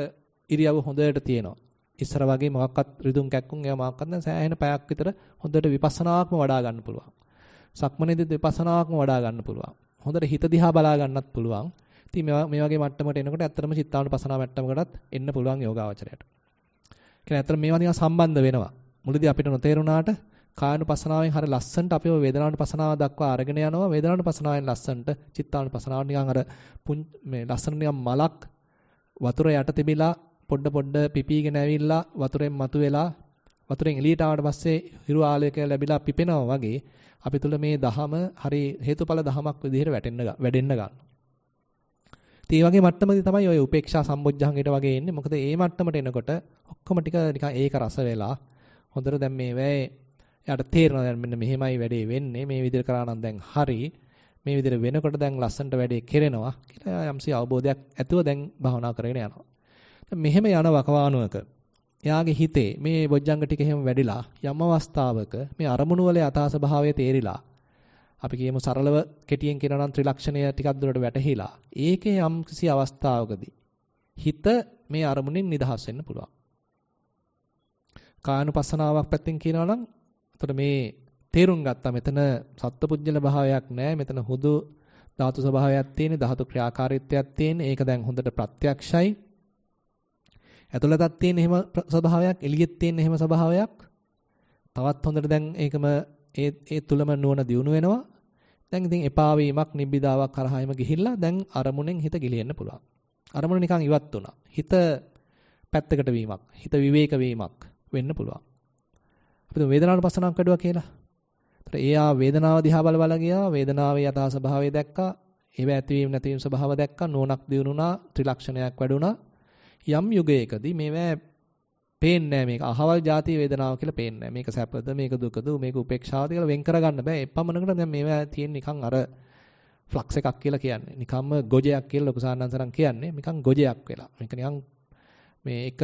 ඉරියව හොඳට තියෙනවා. ඉස්සර වගේ මොකක්වත් රිදුම් කැක්කුම් ඒවා මොකක්වත් නැහැ සෑහෙන පැයක් විතර හොඳට විපස්සනාවක්ම වඩා ගන්න පුළුවන්. සක්මනේදී විපස්සනාවක්ම වඩා ගන්න පුළුවන්. හොඳට හිත දිහා බලා ගන්නත් පුළුවන්. ඉතින් මේ මේ වගේ මට්ටමකට එනකොට ඇත්තටම චිත්තානුපසනාව මට්ටමකටත් එන්න පුළුවන් යෝගාවචරයට. කියන්නේ ඇත්තට මේවා නිකන් සම්බන්ධ වෙනවා. මුලදී අපිට නොතේරුණාට කායනුපසනාවෙන් හරිය ලස්සනට අපිව වේදනානුපසනාව දක්වා අරගෙන යනවා. වේදනානුපසනාවෙන් ලස්සනට චිත්තානුපසනාව නිකන් අර මේ ලස්සන නිකන් මලක් වතුර යට තිබිලා පොඩ පොඩ පිපිගෙන ඇවිල්ලා වතුරෙන් මතුවෙලා වතුරෙන් එළියට ආවට පස්සේ හිරු ආලයක ලැබිලා පිපෙනවා වගේ අපි තුල මේ දහම හරි හේතුඵල දහමක් විදිහට වැටෙන්න වැඩෙන්න ගන්නවා. ඉතින් වගේ මට්ටමදී තමයි ඔය උපේක්ෂා සම්බොජ්ජංගයට වගේ එන්නේ. මොකද ඒ මට්ටමට එනකොට ඔක්කොම ටික නිකන් ඒක රස වෙලා හොඳට දැන් මේ වෙයි යාට තේරෙනවා දැන් මෙන්න මෙහෙමයි වැඩේ වෙන්නේ. මේ විදිහට කරා නම් දැන් හරි. මේ විදිහට වෙනකොට දැන් ලස්සනට වැඩේ කෙරෙනවා කියලා යම්සි අවබෝධයක් ඇතුව දැන් භවනා කරගෙන යනවා. දැන් මෙහෙම යන වකවානුවක එයාගේ හිතේ මේ බොජ්ජංග ටික එහෙම වැඩිලා යම් අවස්ථාවක මේ අරමුණු වල යථා ස්වභාවය තේරිලා අපි කියමු සරලව කෙටියෙන් කියනවා නම් ත්‍රිලක්ෂණය ටිකක් දුරට වැටහිලා ඒකේ යම් කිසි අවස්ථාවකදී හිත මේ අරමුණෙන් නිදහස් වෙන්න පුළුවන්. කායනුපස්සනාවක් පැත්තෙන් කියනවා නම් එතකොට මේ තේරුම් ගත්තා මෙතන සත්පුජ්‍යල භාවයක් නැහැ මෙතන හුදු ධාතු ස්වභාවයක් තියෙන ධාතු ක්‍රියාකාරීත්වයක් තියෙන ඒක දැන් හොඳට ප්‍රත්‍යක්ෂයි ඇතුළතත් තියෙන එහෙම ස්වභාවයක්, එළියෙත් තියෙන එහෙම ස්වභාවයක්. තවත් හොඳට දැන් ඒකම ඒ ඒ තුලම නුවණ දියුණු වෙනවා. දැන් ඉතින් එපා වීමක්, නිබ්බිදාවක් කරහායම ගිහිල්ලා දැන් අරමුණෙන් හිත ගෙලියන්න පුළුවන්. අරමුණ නිකන් ඉවත් වුණා. හිත පැත්තකට වීමක්, හිත විවේක වීමක් වෙන්න පුළුවන්. අපි තුන් වේදනාවට පස්සනාවක් වැඩුවා කියලා. ඒතර ඒ ආ වේදනාව දිහා බල බල ගියා, වේදනාවේ යථා ස්වභාවය දැක්කා, ඒව ඇතිවීම නැතිවීම ස්වභාව දැක්කා, නුවණක් දියුණුනා, ත්‍රිලක්ෂණයක් වැඩුණා. යම් යුගයකදී මේවා පේන්නේ මේක අහවල් ජාතිය වේදනාව කියලා පේන්නේ මේක සැපද මේක දුකද මේක උපේක්ෂාවද කියලා වෙන් කරගන්න බෑ. එපමණකට දැන් මේවා තියෙන නිකන් අර ෆ්ලක්ස් එකක් කියලා කියන්නේ. නිකම්ම ගොජයක් කියලා ලොකු සාන්නන්සරන් කියන්නේ. නිකන් ගොජයක් වෙලා. මේක නිකන් මේ එක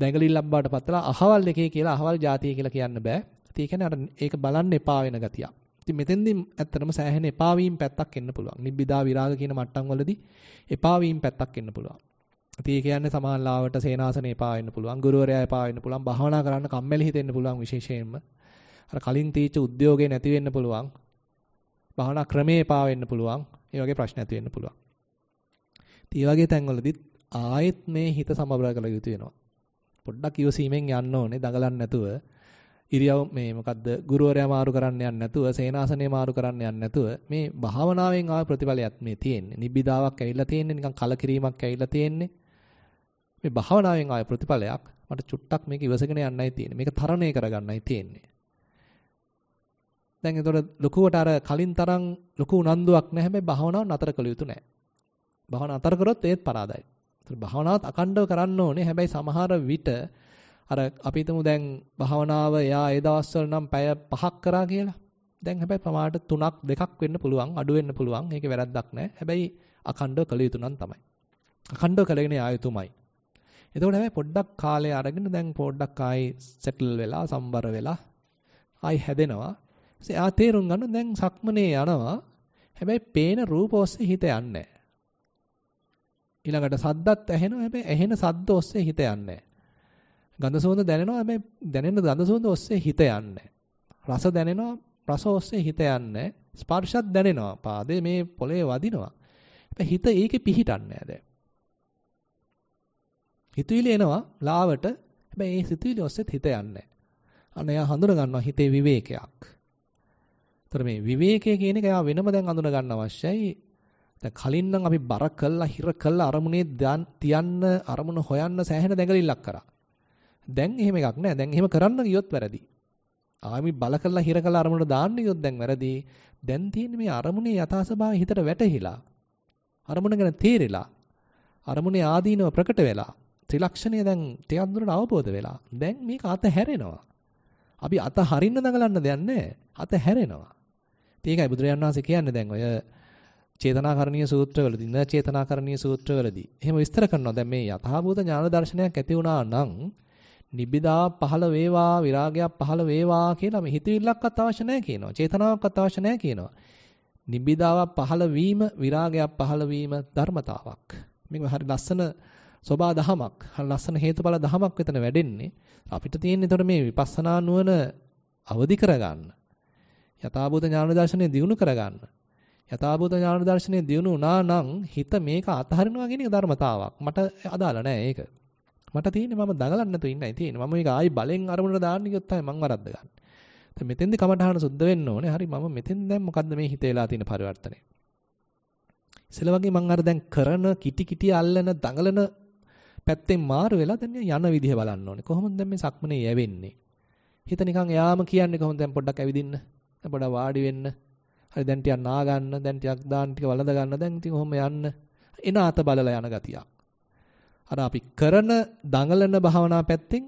දැඟලිල්ලක් බාට පත්ලා අහවල් එකේ කියලා අහවල් ජාතිය කියලා කියන්න බෑ. ඒ කියන්නේ අර ඒක බලන්න එපා වෙන ගතියක්. ඉතින් මෙතෙන්දී ඇත්තටම සෑහෙන එපා වීම පැත්තක් එන්න පුළුවන්. නිබ්බිදා විරාග කියන මට්ටම් වලදී එපා වීම පැත්තක් එන්න පුළුවන්. ඉතින් ඒ කියන්නේ සමාල්ලාවට සේනාසනේ පාවෙන්න පුළුවන්, ගුරුවරයාය පාවෙන්න පුළුවන්, භාවනා කරන්න කම්මැලි හිතෙන්න පුළුවන් විශේෂයෙන්ම. අර කලින් තීච්ච උද්‍යෝගේ නැති වෙන්න පුළුවන්. භාවනා ක්‍රමේ පාවෙන්න පුළුවන්. ඒ වගේ ප්‍රශ්න ඇති වෙන්න පුළුවන්. ඉතින් ඒ වගේ තැන්වලදීත් ආයෙත් මේ හිත සමබර කළ යුතු වෙනවා. පොඩ්ඩක් ඉවසීමෙන් යන්න ඕනේ, දඟලන්න නැතුව. ඉරියව් මේ මොකද්ද ගුරුවරයා මාරු කරන්න යන්නේ නැතුව සේනාසනේ මාරු කරන්න යන්නේ නැතුව මේ භාවනාවෙන් ආව ප්‍රතිඵලයක් මේ තියෙන්නේ. නිබ්බිදාවක් ඇවිල්ලා තියෙන්නේ නිකන් කලකිරීමක් ඇවිල්ලා තියෙන්නේ. මේ භාවනාවෙන් ආය ප්‍රතිඵලයක් මට චුට්ටක් මේක ඉවසගෙන යන්නයි තියෙන්නේ. මේක තරණය කරගන්නයි තියෙන්නේ. දැන් ඒතකොට ලකුවට අර කලින් තරම් ලොකු උනන්දුවක් නැහැ හැබැයි භාවනාව නතර කළ යුතු නැහැ. භාවනාව නතර කරොත් ඒත් පරාදයි. ඒතකොට භාවනාවත් අකණ්ඩව කරන්න ඕනේ. හැබැයි සමහර විට අර අපි හිතමු දැන් භාවනාව එයා ඒ දවස්වල නම් පැය 5ක් කරා කියලා. දැන් හැබැයි ප්‍රමාණයට 3ක් 2ක් වෙන්න පුළුවන්, අඩු වෙන්න පුළුවන්. ඒකේ වැරද්දක් නැහැ. හැබැයි අකණ්ඩව කළ යුතු නම් තමයි. අකණ්ඩව කළගෙන ආයුතුමයි. එතකොට හැබැයි පොඩ්ඩක් කාලය අරගෙන දැන් පොඩ්ඩක් ආයි සෙටල් වෙලා සම්බර වෙලා ආයි හැදෙනවා. ඉතින් ආ තේරුම් ගන්න දැන් සක්මනේ යනවා. හැබැයි පේන රූප ඔස්සේ හිත යන්නේ ඊළඟට සද්දත් ඇහෙනවා. හැබැයි ඇහෙන සද්ද ඔස්සේ හිත යන්නේ ගඳ සුවඳ දැනෙනවා. හැබැයි දැනෙන ගඳ සුවඳ ඔස්සේ හිත යන්නේ රස දැනෙනවා. රස ඔස්සේ හිත යන්නේ ස්පර්ශත් දැනෙනවා. පාදේ මේ පොළේ වදිනවා. හැබැයි හිත ඒකේ පිහිටන්නේ නැහැ හිතවිලි එනවා ලාවට. හැබැයි ඒ සිතවිලි ඔස්සේත් හිත යන්නේ අන්න එයා හඳුන ගන්නවා හිතේ විවේකයක්. ඒතර මේ විවේකය කියන එක එයා වෙනම දැන් හඳුන ගන්න අවශ්‍යයි. දැන් කලින් නම් අපි බර කළා හිර කළා අරමුණේ තියන්න අරමුණ හොයන්න සෑහෙන දැඟලිල්ලක් කරා. දැන් එහෙම එකක් නෑ. දැන් එහෙම කරන්න ගියොත් වැරදි. ආමි බල කළා හිර කළා අරමුණට දාන්න ගියොත් දැන් වැරදි. දැන් තියෙන්නේ මේ අරමුණේ යථා ස්වභාවය හිතට වැටහිලා. අරමුණ ගැන තේරිලා. අරමුණේ ආදීනව ප්‍රකට වෙලා. ත්‍රිලක්ෂණය දැන් ටිකක් දුරට අවබෝධ වෙලා. දැන් මේක අත හැරෙනවා. අපි අත හරින්න දඟලන්න දෙයක් නැහැ. අත හැරෙනවා. ඉතින් ඒකයි බුදුරජාණන් වහන්සේ කියන්නේ දැන් ඔය චේතනාකරණීය සූත්‍රවලදී න චේතනාකරණීය සූත්‍රවලදී එහෙම විස්තර කරනවා දැන් මේ යථාභූත ඥාන දර්ශනයක් ඇති වුණා නම් නිබ්බිදා පහළ වේවා විරාගයක් පහළ වේවා කියලා මේ හිතවිල්ලක්වත් අවශ්‍ය නැහැ කියනවා. චේතනාවක්වත් අවශ්‍ය නැහැ කියනවා. නිබ්බිදාව පහළ වීම විරාගයක් පහළ වීම ධර්මතාවක්. මේක හරි ලස්සන සෝබා දහමක්. හර ලස්සන හේතුඵල දහමක් වෙතන වැඩෙන්නේ. අපිට තියෙන්නේ එතකොට මේ විපස්සනා නුවණ අවදි කරගන්න. යථාභූත ඥාන දර්ශනය දියුණු කරගන්න. යථාභූත ඥාන දර්ශනය දියුණු වුණා නම් හිත මේක අතහරිනවා කියන එක ධර්මතාවක්. මට අදාළ නෑ ඒක. මට තියෙන්නේ මම දඟලන්න නැතුව ඉන්නයි තියෙන්නේ. මම මේක ආයි බලෙන් අරමුණට දාන්න ගියොත් තමයි මං වරද්ද ගන්න. දැන් මෙතෙන්දි කමඨහන සුද්ධ වෙන්න ඕනේ. හරි මම මෙතෙන් දැන් මොකද්ද මේ හිතේලා තියෙන පරිවර්තනය? ඉතල වගේ මං අර දැන් කරන කිටි කිටි අල්ලන දඟලන පැත්තෙන් මාරු වෙලා දැන් යන විදිහ බලන්න ඕනේ. කොහොමද දැන් මේ සක්මනේ යැවෙන්නේ? හිත නිකන් එයාම කියන්නේ කොහොමද දැන් පොඩ්ඩක් ඇවිදින්න. පොඩ්ඩක් වාඩි වෙන්න. හරි දැන් ටිකක් නා ගන්න, දැන් ටිකක් දාන්න, ටික වළඳ ගන්න. දැන් ඉතින් කොහොම යන්න? එන අත බලලා යන ගතියක්. අර අපි කරන දඟලන භාවනා පැත්තෙන්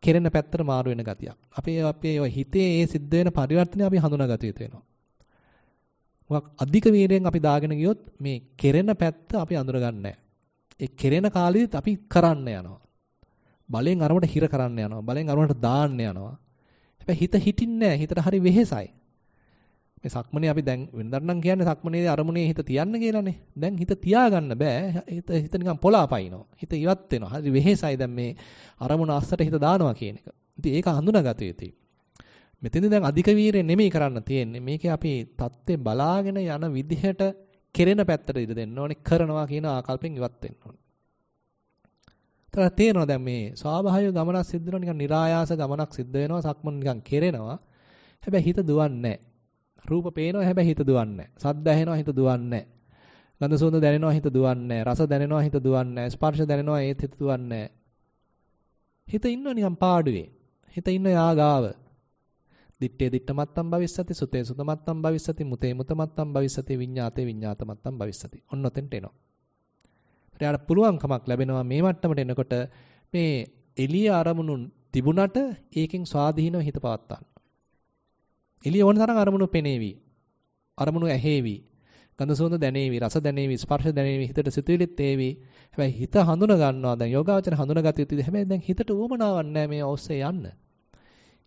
කෙරෙන පැත්තට මාරු වෙන ගතියක්. අපේ අපේ හිතේ ඒ සිද්ධ වෙන පරිවර්තනය අපි හඳුනාගත යුතු වෙනවා. මොකක් අධික වීරයෙන් අපි දාගෙන ගියොත් මේ කෙරෙන පැත්ත අපි අඳුරගන්නේ නැහැ. ඒ කෙරෙන කාලෙදිත් අපි කරන්න යනවා. බලෙන් අරමුණට හිර කරන්න යනවා. බලෙන් අරමුණට දාන්න යනවා. හැබැයි හිත හිටින්නේ හිතට හරි වෙහෙසයි. මේ සක්මනේ අපි දැන් වෙනදට නම් කියන්නේ සක්මනේ අරමුණේ හිත තියන්න කියලානේ. දැන් හිත තියාගන්න බෑ. හිත හිත නිකන් පොළාපයින්නවා. හිත ඉවත් වෙනවා. හරි වෙහෙසයි දැන් මේ අරමුණ අස්සට හිත දානවා කියන එක. ඉතින් ඒක හඳුනාගත යුතුයි. මෙතෙන්දී දැන් අධික වීරය නෙමෙයි කරන්න තියෙන්නේ. මේකේ අපි தත්ත්වේ බලාගෙන යන විදිහට කෙරෙන පැත්තට ඉඩ දෙන්න ඕනේ කරනවා කියන ආකල්පෙන් ඉවත් වෙන්න ඕනේ. තලා තේරෙනවා දැන් මේ ස්වාභාවික ගමනක් සිද්ධ වෙනවා නිකන් નિરાයාස ගමනක් සිද්ධ වෙනවා සක්මන් නිකන් කෙරෙනවා. හැබැයි හිත දුවන්නේ රූප පේනවා හැබැයි හිත දුවන්නේ සද්ද ඇහෙනවා හිත දුවන්නේ ගඳ සුවඳ දැනෙනවා හිත දුවන්නේ රස දැනෙනවා හිත දුවන්නේ ස්පර්ශ දැනෙනවා ඒත් හිත දුවන්නේ හිත ඉන්නවා නිකන් පාඩුවේ. හිත ඉන්න යාගාව. දිත්තේ දිත්තමත්තම් භවිස්සති සුතේ සුතමත්තම් භවිස්සති මුතේ මුතමත්තම් භවිස්සති විඤ්ඤාතේ විඤ්ඤාතමත්තම් භවිස්සති ඔන්න ඔතෙන්ට එනවා එයාට පුළුවන්කමක් ලැබෙනවා මේ මට්ටමට එනකොට මේ එළිය අරමුණු තිබුණට ඒකෙන් ස්වාධීනව හිත පවත්වා එළිය ඕන තරම් අරමුණු පෙනේවි අරමුණු ඇහෙවි ගඳ සුවඳ දැනේවි රස දැනේවි ස්පර්ශ දැනේවි හිතට සිතුවිලිත් ඒවි හැබැයි හිත හඳුන ගන්නවා දැන් යෝගාවචර හඳුනගත යුතුද හැබැයි දැන් හිතට උවමනාවක් නැහැ මේ ඔස්සේ යන්න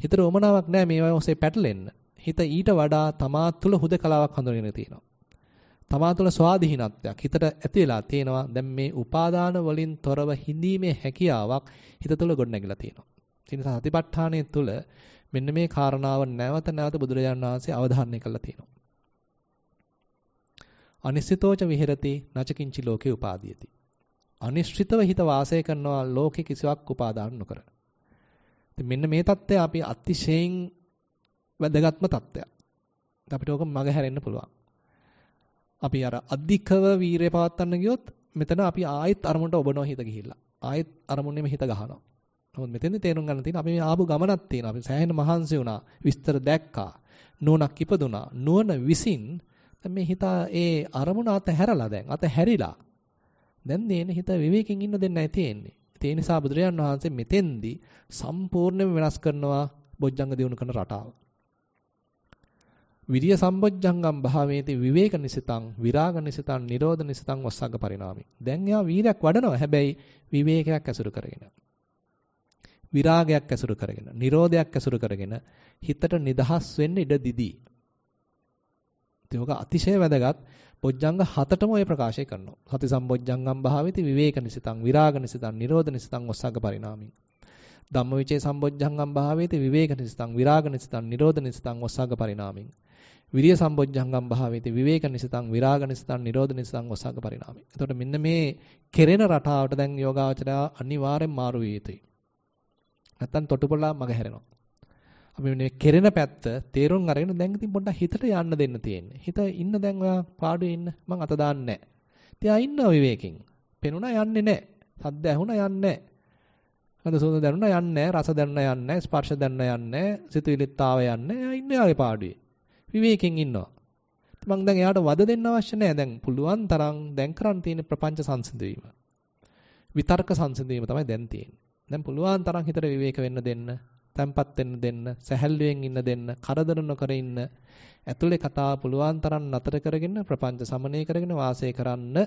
හිතට උමනාවක් නැහැ මේවා ඔස්සේ පැටලෙන්න. හිත ඊට වඩා තමා තුළ හුදකලාවක් හඳුනගෙන තියෙනවා. තමා තුළ ස්වාධීනත්වයක් හිතට ඇති වෙලා තියෙනවා. දැන් මේ උපාදාන වලින් තොරව හිඳීමේ හැකියාවක් හිත තුළ ගොඩනැගිලා තියෙනවා. ඒ නිසා සතිපට්ඨානය තුළ මෙන්න මේ කාරණාව නැවත නැවත බුදුරජාණන් වහන්සේ අවධාරණය කළා තියෙනවා. අනිශ්චිතෝච විහෙරති නචකින්චි ලෝකේ උපාදීයති. අනිශ්චිතව හිත වාසය කරනවා ලෝකේ කිසිවක් උපාදාන නොකර. මෙන්න මේ தත්ත්වය අපි අතිශයින් වැදගත්ම தත්ත්වයක්. අපිට ඕක මග හැරෙන්න පුළුවන්. අපි අර අධිකව වීරය පවත්වන්න ගියොත් මෙතන අපි ආයෙත් අරමුණට ඔබනවා හිත ගිහිල්ලා. ආයෙත් අරමුණේම හිත ගහනවා. නමුත් මෙතෙන්දි තේරුම් ගන්න තියෙන අපි මේ ආපු ගමනක් තියෙනවා. අපි සෑහෙන මහන්සි වුණා, විස්තර දැක්කා, නුවණක් ඉපදුනා. නුවණ විසින් මේ හිත ඒ අරමුණ අත හැරලා දැන් අත හැරිලා. දැන් දේන හිත විවේකයෙන් ඉන්න දෙන්නයි තියෙන්නේ. ඒ නිසා බුදුරජාන් වහන්සේ මෙතෙන්දී සම්පූර්ණයෙන්ම වෙනස් කරනවා බොජ්ජංග දිනු කරන රටාව. විරිය සම්බොජ්ජංගම් භාවේති විවේක නිසිතං විරාග නිසිතං නිරෝධ නිසිතං වස්සග්ග පරිණාමේ. දැන් යා වීරයක් වඩනවා. හැබැයි විවේකයක් ඇසුරු කරගෙන. විරාගයක් ඇසුරු කරගෙන, නිරෝධයක් ඇසුරු කරගෙන හිතට නිදහස් වෙන්න ඉඩ දිදී. ඉතින් අතිශය වැදගත්. බොජ්ජංග හතටම ඔය ප්‍රකාශය කරනවා. සති සම්බොජ්ජංගම් භාවේති විවේකනිසිතං විරාගනිසිතං නිරෝධනිසිතං ඔස්සග්ග පරිණාමින්. ධම්මවිචේ සම්බොජ්ජංගම් භාවේති විවේකනිසිතං විරාගනිසිතං නිරෝධනිසිතං ඔස්සග්ග පරිණාමින්. විරිය සම්බොජ්ජංගම් භාවේති විවේකනිසිතං විරාගනිසිතං නිරෝධනිසිතං ඔස්සග්ග පරිණාමින්. එතකොට මෙන්න මේ කෙරෙන රටාවට දැන් යෝගාවචරය අනිවාර්යෙන් මාරු විය යුතුයි. නැත්තම් තොටුපළා මගහැරෙනවා. අපි මේ කෙරෙන පැත්ත තේරුම් අරගෙන දැන් ඉතින් පොඩ්ඩක් හිතට යන්න දෙන්න තියෙන්නේ. හිත ඉන්න දැන් ඔයා පාඩුවේ ඉන්න මං අත දාන්නේ නැහැ. තියා ඉන්නවා විවේකයෙන්. පෙනුණා යන්නේ නැහැ. සද්ද ඇහුණා යන්නේ නැහැ. ගඳ සුවඳ දැනුණා යන්නේ නැහැ. රස දැනුණා යන්නේ නැහැ. ස්පර්ශ දැනුණා යන්නේ නැහැ. සිතුවිලිත් ආව යන්නේ නැහැ. ඉන්නේ ආගේ පාඩුවේ. විවේකයෙන් ඉන්නවා. මං දැන් එයාට වද දෙන්න අවශ්‍ය නැහැ. දැන් පුළුවන් තරම් දැන් කරන් තියෙන ප්‍රපංච සංසිඳවීම. විතර්ක සංසිඳවීම තමයි දැන් තියෙන්නේ. දැන් පුළුවන් තරම් හිතට විවේක වෙන්න දෙන්න. තැම්පත් වෙන්න දෙන්න, සැහැල්ලුවෙන් ඉන්න දෙන්න, කරදර නොකර ඉන්න. ඇතුලේ කතාව පුළුවන් තරම් නතර කරගෙන ප්‍රපංච සමනය කරගෙන වාසය කරන්න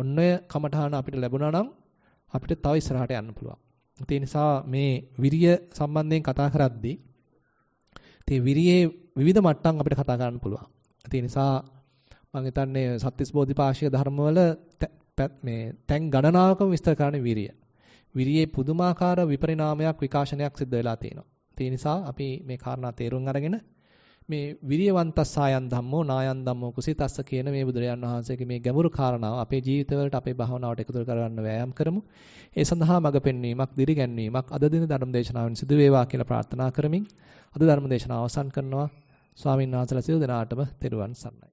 ඔන්න ඔය කමඨාන අපිට ලැබුණා නම් අපිට තව ඉස්සරහට යන්න පුළුවන්. ඒ නිසා මේ විරිය සම්බන්ධයෙන් කතා කරද්දී ඉතින් විරියේ විවිධ මට්ටම් අපිට කතා කරන්න පුළුවන්. ඒ නිසා මම හිතන්නේ සත්‍තිස් බෝධිපාශය ධර්මවල මේ තැන් ගණනාවකම විස්තර කරන විරිය. විරියේ පුදුමාකාර විපරිණාමයක් විකාශනයක් සිද්ධ වෙලා තියෙනවා. ඒ නිසා අපි මේ කාරණා තේරුම් අරගෙන මේ විරියවන්තස්සායන් ධම්මෝ නායන් ධම්මෝ කුසිතස්ස කියන මේ බුදුරජාන් වහන්සේගේ මේ ගැඹුරු කාරණාව අපේ ජීවිතවලට අපේ භාවනාවට එකතු කරගන්න වෑයම් කරමු. ඒ සඳහා මඟ පෙන්වීමක්, දිරිගැන්වීමක් අද දින ධර්ම දේශනාවෙන් සිදු වේවා කියලා ප්‍රාර්ථනා කරමින් අද ධර්ම දේශනාව අවසන් කරනවා. ස්වාමීන් වහන්සේලා සියලු දෙනාටම තෙරුවන් සරණයි.